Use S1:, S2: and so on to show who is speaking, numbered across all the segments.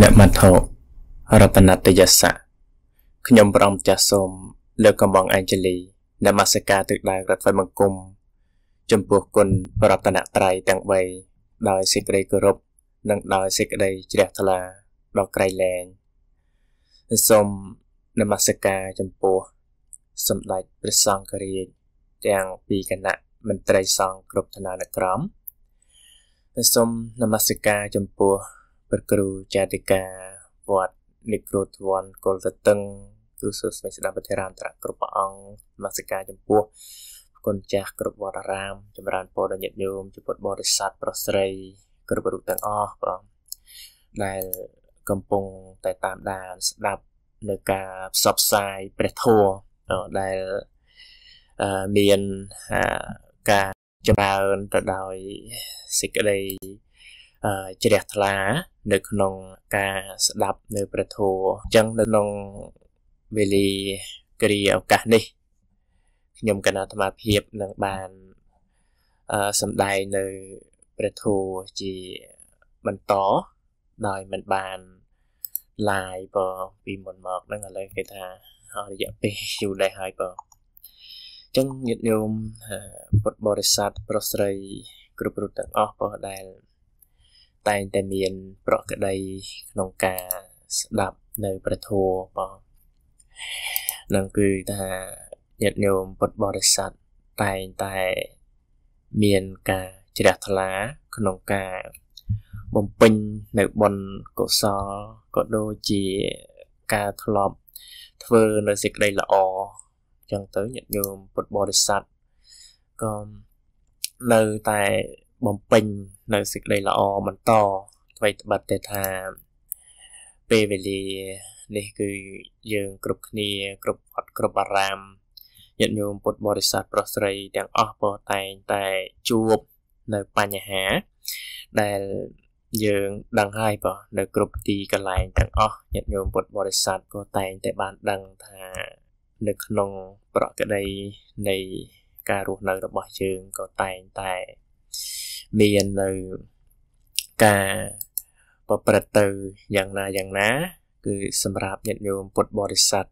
S1: អ្នកមថោរតនតយស័កខ្ញុំប្រងចាស់សូមលើកកំងអេនជេលីនមស្ការទឹកដើមរដ្ឋវិមង្គមចំពោះគុណរតនត្រ័យទាំង3ដោយសេចក្តីគោរពនិងដោយសេចក្តីជ្រះថ្លាដល់ក្រៃលែងសូមនមស្ការចំពោះ សម្ដេចព្រះសង្ឃរាជទាំងពីគណៈមន្ត្រីសង្ឃគ្រប់ឋានានុក្រមសូមនមស្ការចំពោះព្រះគ្រូចាតិកាវត្តនិគ្រូធវ័នកុលតតឹងគឺសូស្មីស្ដាប់ពធរានត្រគ្រប់ព្រះអង្គមាសការចំពោះគុណចាស់គ្រប់វត្តអារាមចម្រើនពរដល់ញាតិញោមជាពុទ្ធបរិស័ទប្រុសស្រីគ្រប់រូបទាំងអស់បងដែលកំពុងតែតាមដានស្ដាប់នៅការផ្សព្វផ្សាយព្រះធម៌ដែលមានការចម្រើនទៅដោយសេចក្តីជ្រះថ្លានៅក្នុងការស្ដាប់នៅព្រះធម៌អញ្ចឹងនៅក្នុងវេលាគ្រាឱកាសនេះខ្ញុំកណាអាត្មាភាពនឹងបានសម្ដែងនៅព្រះធម៌ជាបន្តដោយមិនបានឡាយបើពីមុនមកហ្នឹងឥឡូវគេថាអស់រយៈពេលយូរដែរហើយបើអញ្ចឹងញាតិញោមពុទ្ធបរិស័ទប្រុសស្រី គ្រប់រូបទាំងអស់បើដែលតែងតែមានប្រក្តីក្នុងការស្ដាប់នៅប្រធัวបងនឹងគឺថាញាតិញោមពុទ្ធបរិស័ទតែងតែ មានការជ្រះថ្លាក្នុងការ បំពេញនៅបុណ្យកុសលក៏ដូចជាការធ្លាប់ធ្វើនៅសេចក្តីល្អចឹងទៅញាតិញោមពុទ្ធបរិស័ទក៏នៅតែបំពេញនៅសេចក្តីល្អបន្តអ្វីត្បិតតែថាពេលវេលានេះគឺយើង គ្រប់គ្នា គ្រប់វត្តគ្រប់អារាមញាតិញោមពុទ្ធបរិស័ទប្រុសស្រីទាំងអស់ក៏តែងតែជួបនៅបញ្ហា ដែលយើងដឹងហើយបើនៅ គ្រប់ទីកន្លែងទាំងអស់ញាតិញោមពុទ្ធបរិស័ទក៏តែងតែបានដឹងថា នៅក្នុងប្រក្តីនៃការរស់នៅ របស់យើងក៏តែងតែមាននៅការប្រព្រឹត្តទៅយ៉ាងណាយ៉ាងណា គឺ សម្រាប់ញាតិញោមពុទ្ធបរិស័ទ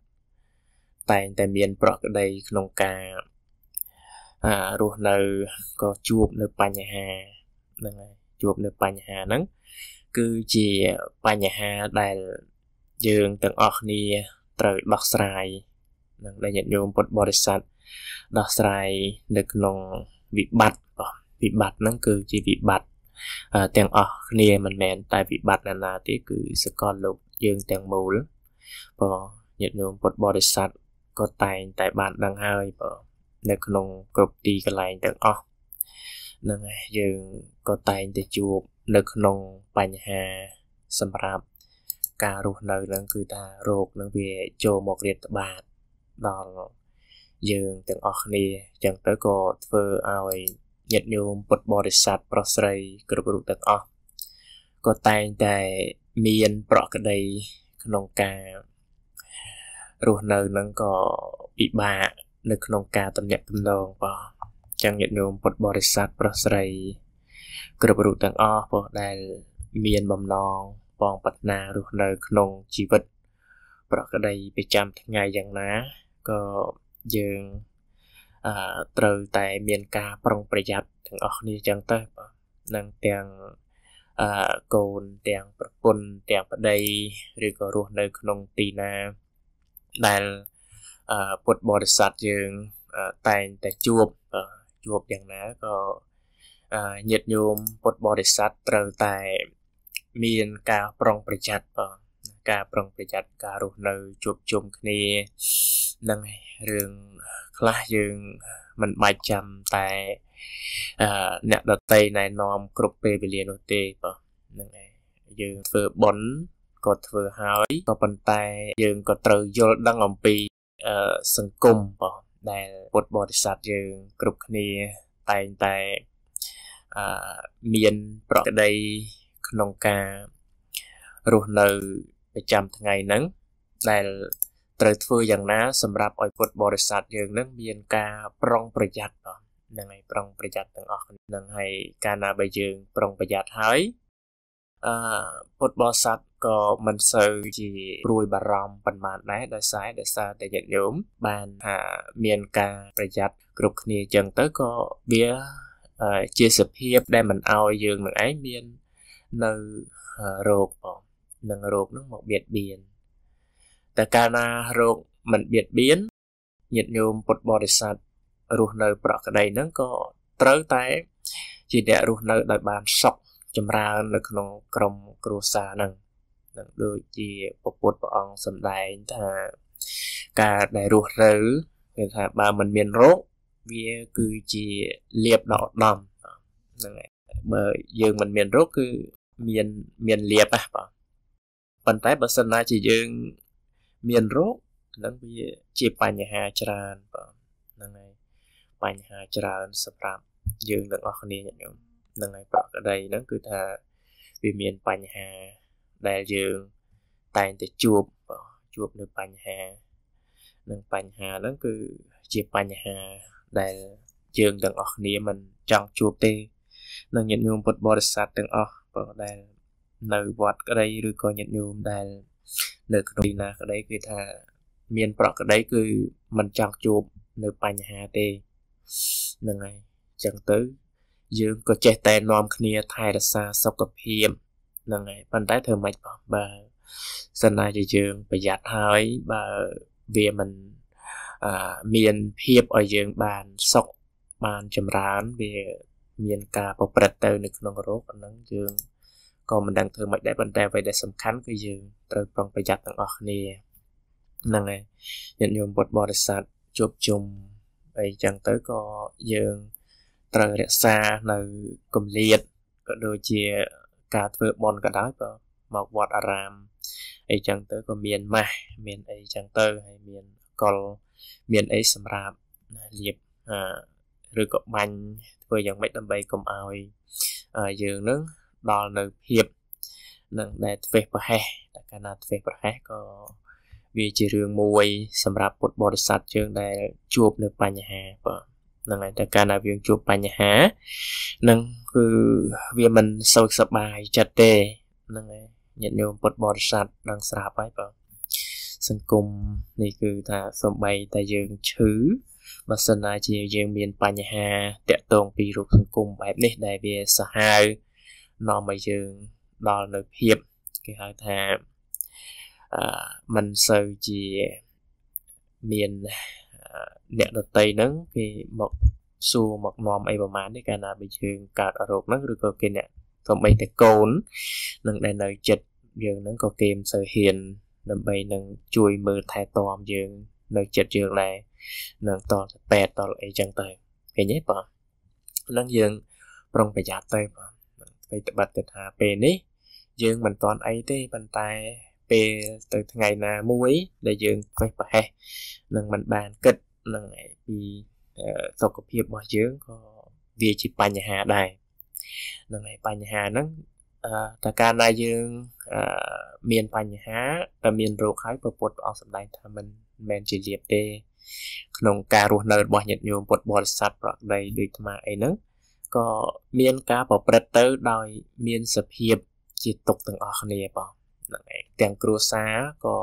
S1: តែងតែមានប្រក្តីក្នុងការអារស់នៅក៏ជួបនៅបញ្ហាហ្នឹងហើយជួបនៅបញ្ហាហ្នឹងគឺជាបញ្ហាដែល យើងទាំងអស់គ្នាត្រូវដោះស្រាយនឹងដែលញាតិញោមពុទ្ធបរិស័ទដោះស្រាយនៅក្នុងវិបត្តិរបស់វិបត្តិហ្នឹងគឺជាវិបត្តិទាំងអស់គ្នាមិនមែនតែវិបត្តិណាណាទេគឺសកលលោកយើងទាំងមូលបើញាតិញោមពុទ្ធបរិស័ទក៏តែងតែបានដឹងហើយបើនៅក្នុងគ្រប់ទីកន្លែងទាំងអស់នឹងយើងក៏តែងតែជួបនៅក្នុងបញ្ហាសម្រាប់ការរស់នៅនឹងគឺថាโรคនឹងវាចូលមករាតត្បាតដល់យើងទាំងអស់គ្នាអញ្ចឹងទៅក៏ធ្វើឲ្យញាតិញោមពុទ្ធបរិស័ទប្រុសស្រីគ្រប់រូបទាំងអស់ក៏តែងតែមានប្រក្តីក្នុងការរស់នៅនឹងក៏ពិបាក នៅក្នុងការតំណាក់តំណងបងចឹងញាតិញោមពុទ្ធបរិស័ទប្រុសស្រី គ្រប់រូបទាំងអស់បងដែល មានបំណងបងប្រាថ្នារស់នៅក្នុងជីវិត ប្រក្តីប្រចាំថ្ងៃយ៉ាងណាក៏យើងអឺត្រូវតែមានការប្រុងប្រយ័ត្នទាំងអស់គ្នាចឹងទៅនឹងទាំងអឺកូនទាំងប្រពន្ធទាំងប្តីឬក៏រស់នៅក្នុងទីណាដែលអឺពុទ្ធបរិស័ទយើងតែងតែជួបជួបយ៉ាងណាក៏ញាតិញោមពុទ្ធបរិស័ទត្រូវតែមានការប្រុងប្រយ័ត្នបាទការប្រុងប្រយ័ត្នការរស់នៅជួបជុំគ្នានឹងរឿងខ្លះយើងមិនបាច់ចាំតែអ្នកដតីណែនាំគ្រប់ពេលវេលានោះទេបាទហ្នឹងឯងយើងធ្វើបន់ក៏ធ្វើហើយក៏ប៉ុន្តែយើងក៏ត្រូវយល់ដឹងអំពីសង្គមបងដែលពុទ្ធបរិស័ទយើង គ្រប់គ្នាតែងតែអឺមានប្រក្តីក្នុងការរស់នៅប្រចាំថ្ងៃហ្នឹងដែល ត្រូវធ្វើយ៉ាងណាសម្រាប់ឲ្យពុទ្ធបរិស័ទយើងនឹងមានការប្រុងប្រយ័ត្នបងហ្នឹងហើយប្រុងប្រយ័ត្នទាំងអស់ហ្នឹងហើយកាលណាបើយើងប្រុងប្រយ័ត្នហើយអឺពុទ្ធបរិស័ទក៏មិនសូវជាព្រួយបារម្ភប៉ុន្មានដែរដោយសារដោយសារតែញាតិញោមបានថាមានការប្រយ័ត្នគ្រប់គ្នាចឹងទៅក៏វាជាសភាពដែលមិនអោយយើងនឹងឯងមាននៅរោគបងនិងរោគនឹងមកបៀតបៀនតែកាលណារោគមិនបៀតបៀនញាតិញោមពុទ្ធបរិស័ទរស់នៅ ប្រក្តីនឹងក៏ត្រូវតែ ជាអ្នករស់នៅដោយបានសុខចម្រើននៅក្នុងក្រមគ្រួសារនឹងនឹងដូចជាពពុទ្ធព្រះអង្គសម្ដែងថា ការដែលរស់នៅគេថាបើមិនមានរោគវាគឺជាលៀបដ៏ឧត្តមហ្នឹងហើយបើយើងមិនមានរោគគឺមានមានលៀបហ៎បាទប៉ុន្តែបើសិនណាជាយើងមានរោគហ្នឹងវាជាបញ្ហាច្រើនបាទហ្នឹងហើយបញ្ហាច្រើនសម្រាប់យើងទាំងអស់គ្នាញាតិញោមហ្នឹងហើយប្រក្តីហ្នឹងគឺថាវាមានបញ្ហាដែលយើងតែងតែជួបជួបនៅបញ្ហានឹងបញ្ហាហ្នឹងគឺជាបញ្ហាដែលយើងទាំងអស់គ្នាមិនចង់ជួបទេនឹងញាតិញោមពុទ្ធបរិស័ទទាំងអស់បើដែលនៅវត្តក្តីឬក៏ញាតិញោមដែល នៅក្នុងទីណាក្តីគឺថាមាន ប្រក្តី គឺมันចង់ជួប នៅបញ្ហាទេហ្នឹងហើយចឹងទៅយើងក៏ចេះតែនាំគ្នា ថែរក្សាសុខភាពហ្នឹងហើយប៉ុន្តែធ្វើម៉េចបងបើសិនណាជាយើងប្រយ័ត្នហើយបើវាមិនអឺមានភាពឲ្យយើងបានសុខបានចម្រើន វាមានការប្រព្រឹត្តទៅ នៅក្នុងរោគអាហ្នឹងយើងក៏មិនដឹងធ្វើម៉េចដែរប៉ុន្តែអ្វីដែលសំខាន់គឺយើង ត្រូវប្រុងប្រយ័ត្នទាំងអស់គ្នាហ្នឹងហើយញាតិញោមពុទ្ធបរិស័ទជួបជុំអីចឹងទៅក៏យើងត្រូវរក្សានៅគម្លាតក៏ដូចជាការធ្វើបន់ក៏ដោយបើមកវត្តអារាមអីចឹងទៅក៏មានម៉ាស់មានអីចឹងទៅហើយមានកលមានអីសម្រាប់លៀបឬក៏បាញ់ធ្វើយ៉ាងម៉េចដើម្បីកុំឲ្យយើងនឹងដល់នៅភាពនឹងដែលធ្វេសប្រហែសតែកាលណាធ្វេសប្រហែសក៏វាជារឿងមួយ សម្រាប់ពុទ្ធបរិស័ទយើងដែល ជួបនៅបញ្ហាបាទហ្នឹងហើយតែកាលណាយើងជួបបញ្ហានឹងគឺវាមិនសូវសប្បាយចិត្តទេហ្នឹងហើយញាតិញោមពុទ្ធបរិស័ទដឹងស្រាប់ហើយបាទសង្គមនេះគឺថាសំបីតែយើងឈឺបើសិនណាជាយើងមានបញ្ហាតាក់ទងពីរូបសង្គមបែបនេះដែលវាសាហាវនាំឲ្យយើងដល់នៅភាពគេហៅថាអឺមិនសូវជាមានអ្នកដតីហ្នឹងគេមកសួរមកនាំអីប្រហែលនេះកាលណាបើយើងកើតរោគហ្នឹងឬក៏គេអ្នកសំបីតែកូននឹងដែលនៅចិត្តយើងហ្នឹងក៏គេមិនសូវហ៊ានដើម្បីនឹងជួយមើលថែទាំយើងនៅចិត្តយើងដែរនឹងតតពេទ្យតអីចឹងទៅឃើញទេបងហ្នឹងយើងប្រុងប្រយ័ត្នទៅបងបីត្បិតទៅថាពេលនេះយើងមិនតន់អីទេប៉ុន្តែពេលទៅថ្ងៃណាមួយដែលយើងខ្វេះប្រហែសនឹងមិនបានគិតនឹងពីសុខភាពរបស់យើងក៏វាជាបញ្ហាដែរនឹងឯបញ្ហាហ្នឹងតើកាលណាយើងមានបញ្ហាតើមានរោគហើយពពុទ្ធព្រះអង្គសម្ដែងថាមិនមែនជាលៀបទេ ក្នុងការរស់នៅរបស់ញាតិញោមពុទ្ធបរិស័ទប្រដីដូចអាត្មាអីហ្នឹងក៏មានការប្រព្រឹត្តទៅដោយមានសភាព ជាទុកទាំងអស់គ្នាបងហ្នឹងឯងទាំងគ្រួសារក៏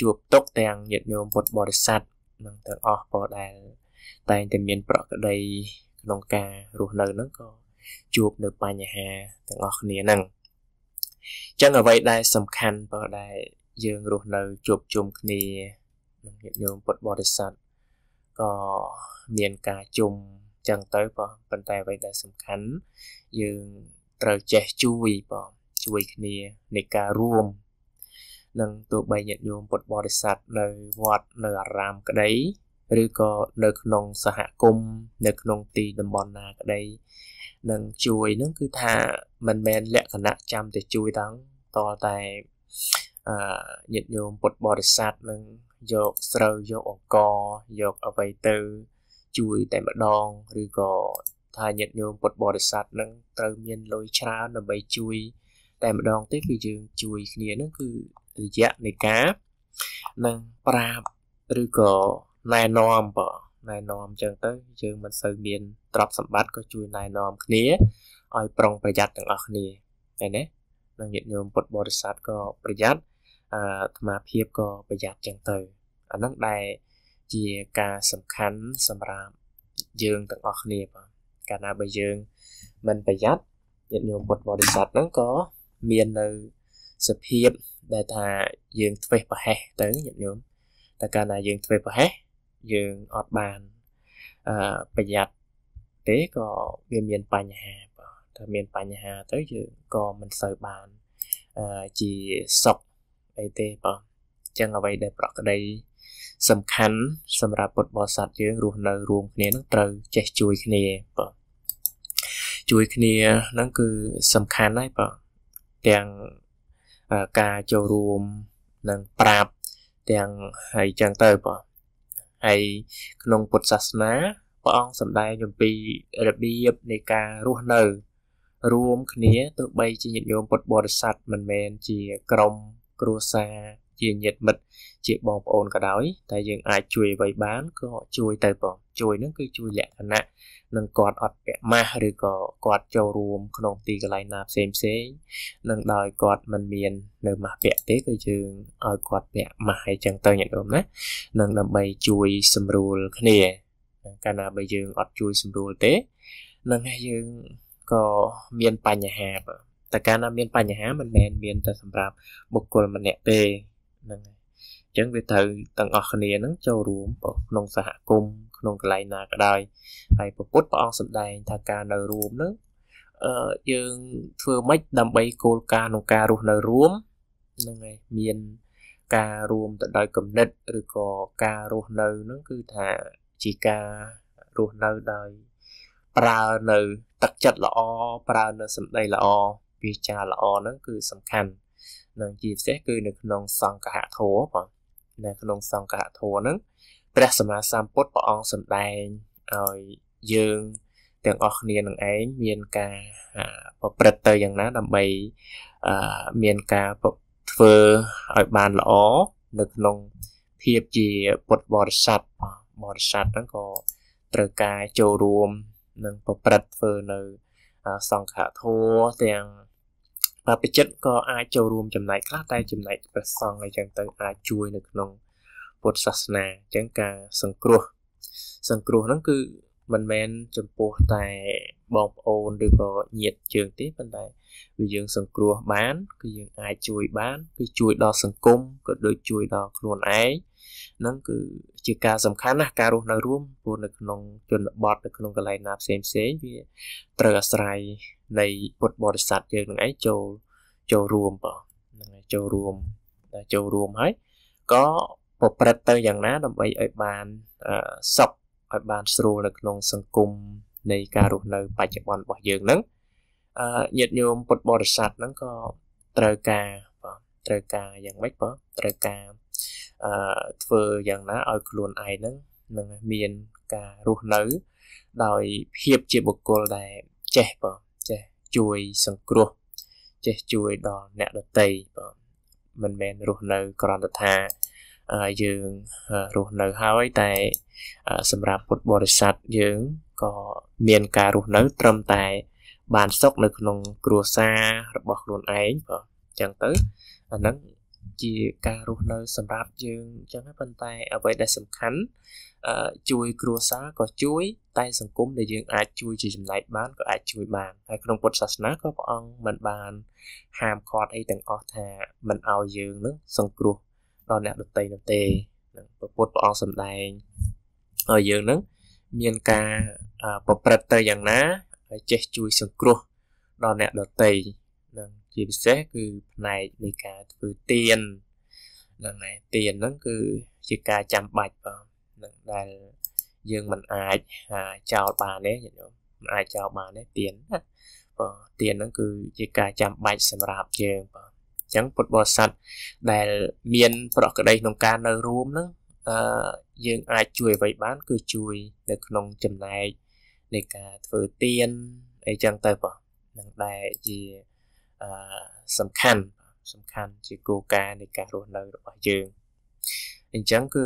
S1: ជួបទុកទាំងញាតិញោមពុទ្ធបរិស័ទនឹងទាំងអស់ក៏ដែល តែងតែមានប្រក្តីក្នុងការរស់នៅហ្នឹងក៏ជួបនៅបញ្ហាទាំងអស់គ្នាហ្នឹងចឹងអ្វីដែលសំខាន់បើដែលយើងរស់នៅជួបជុំគ្នានឹងញាតិញោមពុទ្ធបរិស័ទក៏មានការជុំចឹងទៅបងប៉ុន្តែអ្វីដែលសំខាន់យើងត្រូវចេះជួយបងជួយគ្នានៃការរួម នឹងទោះបីញាតិញោមពុទ្ធបរិស័ទនៅវត្តនៅអារាមក្តីឬក៏នៅក្នុងសហគមន៍នៅក្នុងទីតំបន់ណាក្តីនឹងជួយនឹងគឺថាមិនមែនលក្ខណៈចាំតែជួយតង់តតែអឺញាតិញោមពុទ្ធបរិស័ទនឹងយកស្រូវយកអង្ករយកអ្វីទៅជួយតែម្ដង ឬក៏ថាញាតិញោមពុទ្ធបរិស័ទនឹងត្រូវមានលុយច្រើនដើម្បីជួយ តែម្ដងទេគឺយើងជួយគ្នានឹងគឺរយៈនៃការនឹងប្រាប់ឬក៏ណែនាំបងណែនាំអញ្ចឹងទៅយើងមិនសូវមានទ្រព្យសម្បត្តិក៏ជួយណែនាំគ្នាឲ្យប្រុងប្រយ័ត្នទាំងអស់គ្នាឃើញទេនឹងញាតិញោមពុទ្ធបរិស័ទក៏ប្រយ័ត្នអាអាត្មាភាពក៏ប្រយ័ត្នអញ្ចឹងទៅអានឹងដែលជាការសំខាន់សម្រាប់យើងទាំងអស់គ្នាបាទកាលណាបើយើងមិនប្រយ័ត្នញាតិញោមពុទ្ធបរិស័ទហ្នឹងក៏មាននៅសភាពដែលថាយើងធ្វេសប្រហែសទៅញាតិញោមតែកាលណាយើងធ្វេសប្រហែសយើងអត់បានអឺប្រយ័ត្នទេក៏វាមានបញ្ហាបាទถ้าមានបញ្ហាទៅយើងក៏មិនសូវបានអឺជាសុខអីទេបាទចឹងអ្វីដែលប្រក្តីសំខាន់ សម្រាប់ពុទ្ធបរិស័ទយើងរស់នៅរួមគ្នានឹងត្រូវចេះជួយគ្នាបាទជួយគ្នាហ្នឹងគឺសំខាន់ហើយបាទទាំងការចូលរួមនិងប្រាប់ទាំងហើយចឹងទៅបាទហើយក្នុងពុទ្ធសាសនាព្រះអង្គសម្ដែងអំពីរបៀបនៃការរស់នៅរួមគ្នាទោះបីជាញាតិញោមពុទ្ធបរិស័ទមិនមែនជាក្រុមគ្រួសារជាញាតិមិត្តជាបងប្អូនក៏ដោយតែយើងអាចជួយអ្វីបានក៏ជួយទៅបង ជួយហ្នឹងគឺជួយលក្ខណៈនឹងគាត់អត់ពាក់ម៉ាស់ឬក៏គាត់ចូលរួម ក្នុងទីកន្លែងណាផ្សេងផ្សេងនឹងដោយគាត់មិនមាន នៅម៉ាស់ពាក់ទេគឺយើងឲ្យគាត់ពាក់ម៉ាស់ហើយចឹងទៅញាតិអូនណានឹងដើម្បីជួយសម្រួលគ្នាកាលណាបើយើងអត់ជួយសម្រួលទេនឹងហើយយើងក៏មានបញ្ហាបើតែកាលណាមាន បញ្ហាមិនមែនមានតែសម្រាប់បុគ្គលម្នាក់ទេហ្នឹងហើយអញ្ចឹងវាត្រូវទាំងអស់គ្នាហ្នឹងចូលរួមក្នុងសហគមន៍ក្នុងកន្លែងណាក៏ដោយហើយពពុទ្ធព្រះអង្គសម្ដែងថាការនៅរួមហ្នឹងអឺយើងធ្វើម៉េចដើម្បីគោលការណ៍ក្នុងការរស់នៅរួមហ្នឹងហើយមានការរួមទៅដោយគំនិតឬក៏ការរស់នៅហ្នឹងគឺថាជាការរស់នៅដោយ ប្រើនៅទឹកចិត្តល្អប្រើនៅសម្ដីល្អវាចាល្អហ្នឹងគឺសំខាន់និងជាពិសេសគឺ នៅក្នុងសង្ឃៈធម៌បងនៅក្នុងសង្ឃៈធម៌ហ្នឹងព្រះសម្មាសម្ពុទ្ធព្រះអង្គសម្ដែងឲ្យយើងទាំងអស់គ្នានឹងឯងមានការប្រព្រឹត្តទៅយ៉ាងណាដើម្បីមានការធ្វើឲ្យបានល្អនៅក្នុងភាពជាពុទ្ធបរិស័ទបរិស័ទហ្នឹងក៏ត្រូវការចូលរួមនិងប្រព្រឹត្តធ្វើនៅសង្ឃធម៌ទាំងបព្វជិតក៏អាចចូលរួមចំណែកខ្លះតែចំណែកព្រះសង្ឃអីចឹងទៅអាចជួយនៅក្នុងពុទ្ធសាសនាអញ្ចឹងការសង្គ្រោះសង្គ្រោះហ្នឹងគឺមិនមែនចំពោះតែបងប្អូនឬក៏ញាតិជើងទេប៉ុន្តែវាយើង សង្គ្រោះបាន គឺយើង អាចជួយបាន គឺជួយដល់សង្គមក៏ដូចជួយដល់ខ្លួនឯងហ្នឹងគឺជាការសំខាន់ណាស់ការរស់នៅរួមព្រោះនៅក្នុងជនបទនៅក្នុងកន្លែងណាផ្សេងផ្សេងវាត្រូវអាស្រ័យនៃពុទ្ធបរិស័ទយើងនឹងឯងចូលចូលរួមបងហ្នឹងឯងចូលរួមតែចូលរួមហើយក៏ប្រព្រឹត្តទៅយ៉ាងណាដើម្បីឲ្យបានសុខឲ្យបានស្រួលនៅក្នុងសង្គមនៃការរស់នៅបច្ចុប្បន្នរបស់យើងហ្នឹងអឺញាតិញោមពុទ្ធបរិស័ទហ្នឹងក៏ត្រូវការបងត្រូវការយ៉ាងម៉េចបងត្រូវការអឺធ្វើយ៉ាងណាឲ្យខ្លួនឯងហ្នឹងនឹងមានការរស់នៅ ដោយភាពជាបុគ្គលដែលចេះបងចេះជួយសង្គ្រោះចេះជួយដល់អ្នកដទៃបងមិនមែនរស់នៅគ្រាន់តែថាយើងរស់នៅហើយតែ សម្រាប់ពុទ្ធបរិស័ទយើងក៏មានការរស់នៅ ត្រឹមតែ បានសុខនៅក្នុងគ្រួសាររបស់ខ្លួនឯងបងអញ្ចឹងទៅអាហ្នឹងជាការរស់នៅ សម្រាប់យើងអញ្ចឹងប៉ុន្តែ អ្វីដែលសំខាន់ជួយគ្រួសារក៏ជួយ តែ សង្គមដែលយើងអាចជួយជាចំណែកបានក៏អាចជួយបានហើយក្នុងពុទ្ធសាសនាក៏ព្រះអង្គមិនបាន ហាមឃាត់អីទាំងអស់ថា មិនឲ្យយើងនឹងសង្គ្រោះដល់អ្នកដទៃនោះទេនឹងពុទ្ធព្រះអង្គសម្ដែងឲ្យយើងនឹងមានការប្រព្រឹត្តទៅយ៉ាងណាហើយចេះជួយសង្គ្រោះដល់អ្នកដទៃជាពិសេសគឺផ្នែកនៃការធ្វើទៀនហ្នឹងឯងទៀនហ្នឹងគឺជាការចាំបាច់បងនឹងដែលយើងមិនអាចចោលបានទេញាតិញោមមិនអាចចោលបានទេទៀនណាបងទៀនហ្នឹងគឺជាការចាំបាច់សម្រាប់យើងបងអញ្ចឹងពុទ្ធបរិស័ទដែលមានប្រក្តីក្នុងការនៅរួមហ្នឹងអឺយើងអាចជួយអ្វីបានគឺជួយនៅក្នុងចំណែកនៃការធ្វើទៀនអីចឹងទៅបងនឹងដែលជាសំខាន់សំខាន់ជាគោលការណ៍នៃការរស់នៅរបស់យើងអញ្ចឹងគឺ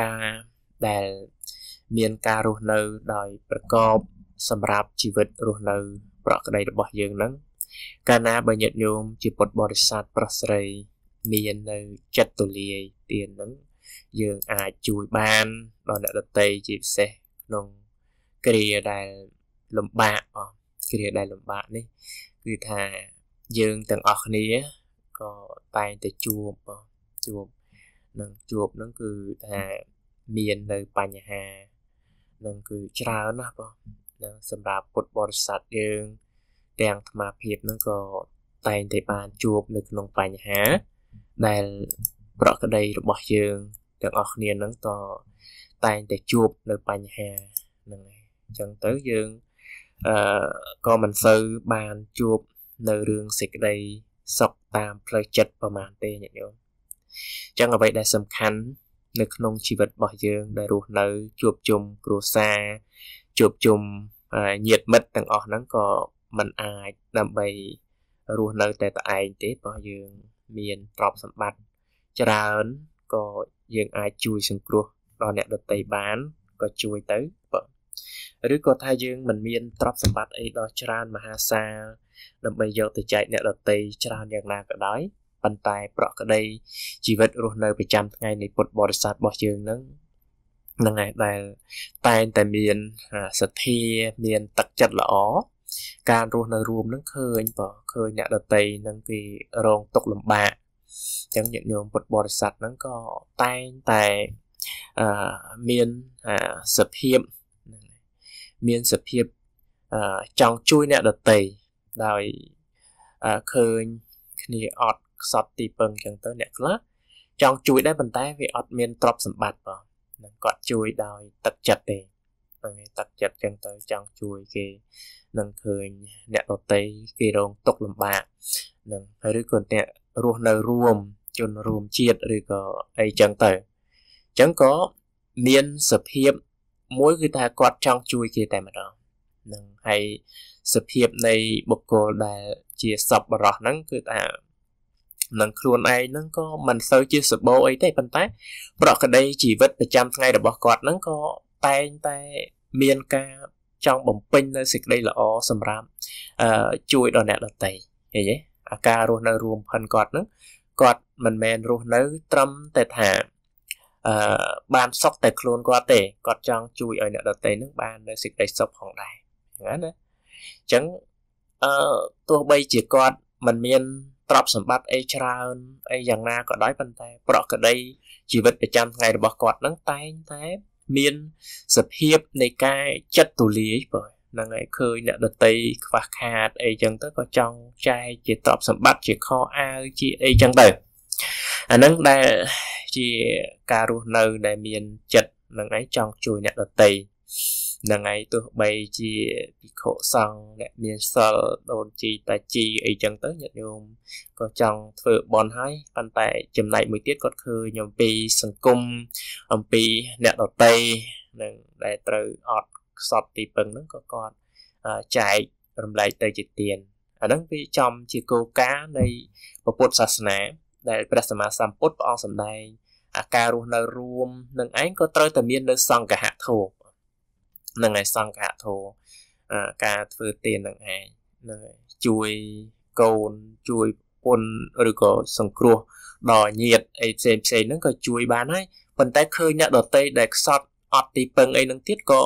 S1: ការដែល មានការរស់នៅដោយប្រកបសម្រាប់ជីវិតរស់នៅ ប្រក្រតីរបស់យើងហ្នឹងកាលណាបើញាតិញោមជាពុទ្ធបរិស័ទប្រុសស្រីមាននៅចិត្តទូលាយទានហ្នឹងយើងអាចជួយបានដល់អ្នកដតីជាពិសេសក្នុងគ្រាដែលលំបាកបងគ្រាដែលលំបាកនេះគឺថាយើងទាំងអស់គ្នាក៏តែងតែជួបជួបនឹងជួបនឹងគឺថាមាននៅបញ្ហានឹងគឺច្រើនណាស់បងនឹងសម្រាប់ពុទ្ធបរិស័ទយើងទាំងអាត្មាភាពនឹងក៏តែងតែបានជួបនៅក្នុងបញ្ហាដែលប្រក្តី របស់យើងទាំងអស់គ្នានឹងតតែងតែជួបនៅបញ្ហាហ្នឹងហើយអញ្ចឹងទៅយើងអឺក៏មិនសូវបានជួបនៅរឿងសេចក្តីសុខតាម ផ្លូវចិត្តប្រហែលទេញាតិញោមចឹងអ្វីដែល សំខាន់នៅក្នុងជីវិតរបស់យើង ដែលរស់នៅជួបជុំគ្រួសារជួបជុំញាតិមិត្តទាំងអស់ហ្នឹងក៏มันអាចដើម្បីរស់នៅតែតឯងទេព្រោះយើងមានទ្រព្យសម្បត្តិច្រើនក៏យើងអាចជួយសង្គ្រោះដល់អ្នកដទៃបានក៏ជួយទៅបាទឬក៏ថាយើងមិនមានទ្រព្យសម្បត្តិអីដ៏ច្រើន មហាសាលដើម្បីយកទៅចែកអ្នកដតីច្រើនយ៉ាងណាក៏ដោយប៉ុន្តែប្រក្តីជីវិតរស់នៅប្រចាំថ្ងៃនៃពុទ្ធបរិស័ទរបស់យើងនឹងហ្នឹងហើយដែលតែងតែមានសទ្ធាមានទឹកចិត្តល្អការរស់នៅរួមនឹងឃើញបើឃើញអ្នកដតីនឹងគេរងទុកលំបាកអញ្ចឹងញាតិញោមពុទ្ធបរិស័ទហ្នឹងក៏តែងតែអឺមានសភាពមានសភាពចង់ជួយអ្នកដតីដោយឃើញគ្នាអត់ខ្សត់ទីពឹងចឹងទៅអ្នកខ្លះចង់ជួយដែរប៉ុន្តែវាអត់មានទ្រព្យសម្បត្តិបងនឹងគាត់ជួយដោយទឹកចិត្តទេហ្នឹងទឹកចិត្តចឹងទៅចង់ជួយគេនឹងឃើញអ្នកដតីគេរងទុក្ខលំបាកនឹងឬក៏អ្នករស់នៅរួមជនរួមជាតិឬក៏អីចឹងទៅអញ្ចឹងក៏មានសភាពមួយគឺថាគាត់ចង់ជួយគេតែម្ដងនឹងហើយសភាពនៃបុគ្គលដែលជាសពបរោះហ្នឹងគឺថានឹងខ្លួនឯងហ្នឹងក៏មិនសូវជាសបោអីទេប៉ុន្តែប្រក្តីជីវិតប្រចាំថ្ងៃរបស់គាត់ហ្នឹងក៏តែងតែមានការចង់បំពេញនៅសេចក្តីល្អសម្រាប់អឺជួយដល់អ្នកដទៃឃើញទេអាការរស់នៅរួមផិនគាត់ហ្នឹងគាត់មិនមែនរស់នៅ ត្រឹមតែថាអឺបានសុខតែខ្លួនគាត់ទេគាត់ចង់ជួយឲ្យអ្នកដទៃនឹងបាននៅសេចក្តីសុខផងដែរហ្នឹងណាអញ្ចឹងអឺទោះបីជាគាត់មិនមានទ្រព្យសម្បត្តិអីច្រើនអីយ៉ាងណាក៏ដោយប៉ុន្តែប្រកដីជីវិតប្រចាំថ្ងៃរបស់គាត់នឹងតែងតែមានសភាពនៃការចិត្តទូលាយបើហ្នឹងហើយឃើញអ្នកដតីខ្វះខាតអីចឹងទៅក៏ចង់ចែកជាទ្រព្យសម្បត្តិជាខោអាវជាអីចឹងទៅអាហ្នឹងដែលជាការរស់នៅដែលមានចិត្តនឹងឯងចង់ជួយអ្នកដតីនឹងឯងទោះបីជាភិក្ខុសង្ឃអ្នកមានសិលដូនជីតាជីអីចឹងទៅញាតិញោមក៏ចង់ធ្វើបន់ហើយប៉ុន្តែចំណែកមួយទៀតគាត់ឃើញអំពីសង្គមអំពីអ្នកដតីនឹងដែលត្រូវអត់ខ្សត់ទីពឹងហ្នឹងក៏គាត់ចែករំលែកទៅជាទានអាហ្នឹងវាចំជាគោលការណ៍នៃពុទ្ធសាសនាដែលព្រះសម្មាសម្ពុទ្ធព្រះអង្គសម្ដែងអាការរស់នៅរួមនឹងឯងក៏ត្រូវតែមាននៅសង្ឃហធោនឹងឯសង្ឃហធោការធ្វើទាននឹងឯងនឹងជួយកូនជួយពុនឬក៏សង្គ្រោះដល់ញាតអីផ្សេងផ្សេងហ្នឹងក៏ជួយបានហើយប៉ុន្តែឃើញអ្នកដតីដែលខ្សត់អត់ទីពឹងអីហ្នឹងទៀតក៏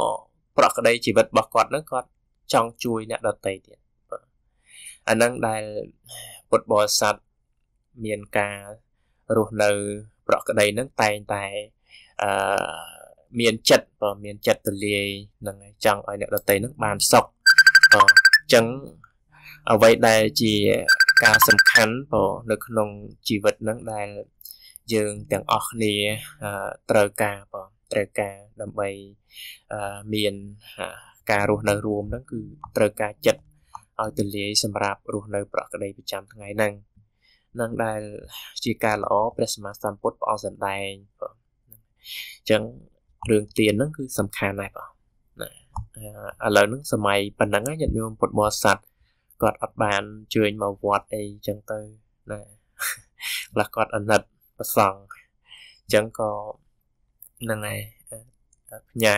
S1: ប្រក្តីជីវិតរបស់គាត់ហ្នឹងគាត់ចង់ជួយអ្នកដតីទៀតអាហ្នឹងដែលពុទ្ធបរិស័ទមានការរស់នៅ ប្រក្តីនឹងតែងតែអឺមានចិត្តបើមានចិត្តទលាយនឹងចង់ឲ្យអ្នកដតីនឹងបានសុខអញ្ចឹងអ្វីដែលជាការសំខាន់បើនៅក្នុងជីវិតនឹងដែល យើងទាំងអស់គ្នាត្រូវការបើត្រូវការដើម្បីមានការរស់នៅ រួមហ្នឹងគឺត្រូវការចិត្តឲ្យទលាយសម្រាប់រស់នៅ ប្រក្តីប្រចាំថ្ងៃហ្នឹងនឹងដែលជាការល្អព្រះសម្មាសម្ពុទ្ធព្រះអង្គសម្ដែងបងអញ្ចឹងរឿងទៀនហ្នឹងគឺសំខាន់ណាស់បងណាឥឡូវហ្នឹងសម័យប៉ុណ្ណឹងញាតិញោមពុទ្ធបរិស័ទគាត់អត់បានជឿញមកវត្តអីអញ្ចឹងទៅណាខ្លះគាត់អណិតប្រសង់អញ្ចឹងក៏ហ្នឹងហើយផ្ញើ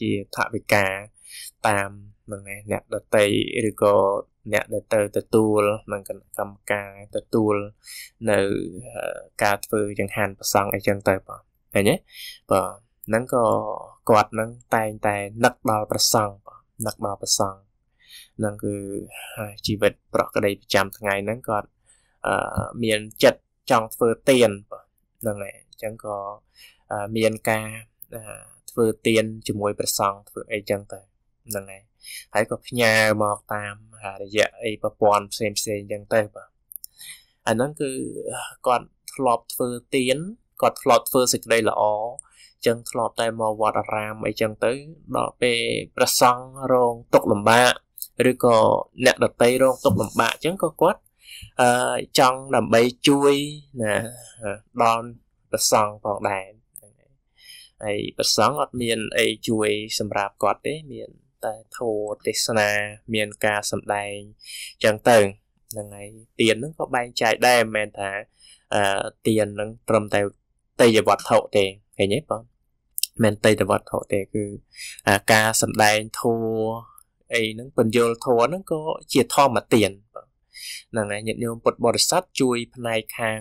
S1: ជាថវិកាតាមហ្នឹងឯងអ្នកដតីឬក៏អ្នកដែលត្រូវទទួលនឹងគណៈកម្មការទទួលនៅការធ្វើចង្ហាន់ប្រសង់អីចឹងទៅបងឃើញទេបាទហ្នឹងក៏គាត់នឹងតែងតែនឹកដល់ប្រសង់បងនឹកដល់ប្រសង់ហ្នឹងគឺជីវិតប្រក្តីប្រចាំថ្ងៃហ្នឹងគាត់អឺមានចិត្តចង់ធ្វើទៀនហ្នឹងហើយអញ្ចឹងក៏មានការធ្វើទៀនជាមួយព្រះសង្ឃធ្វើអីចឹងទៅហ្នឹងហើយហើយក៏ផ្ញើមកតាមរយៈអីប្រព័ន្ធផ្សេងផ្សេងអញ្ចឹងទៅបាទអាហ្នឹងគឺគាត់ធ្លាប់ធ្វើទៀនគាត់ធ្លាប់ធ្វើសេចក្តីល្អចឹងធ្លាប់តែមកវត្តអារាមអីចឹងទៅដល់ពេលប្រសង់រងទុកលំបាកឬក៏អ្នកដតីរងទុកលំបាកចឹងក៏គាត់អឺចង់ដើម្បីជួយណាដល់ប្រសង់ផងដែរហើយប្រសង់អត់មាន អីជួយ សម្រាប់គាត់ទេមានតែធោទេសនាមានការសម្ដែងចឹងទៅហ្នឹងហើយទៀនហ្នឹងក៏បែងចែកដែរមិនមែនថាអឺទៀនហ្នឹងត្រឹមតែតេយ្យវត្ថុទេឃើញទេបងមែនតេយ្យវត្ថុទេគឺការសម្ដែងធោអីហ្នឹងពញ្យលធោហ្នឹងក៏ជាធម្មទៀនហ្នឹងហើយញាតិញោមពុទ្ធបរិស័ទជួយផ្នែកខាង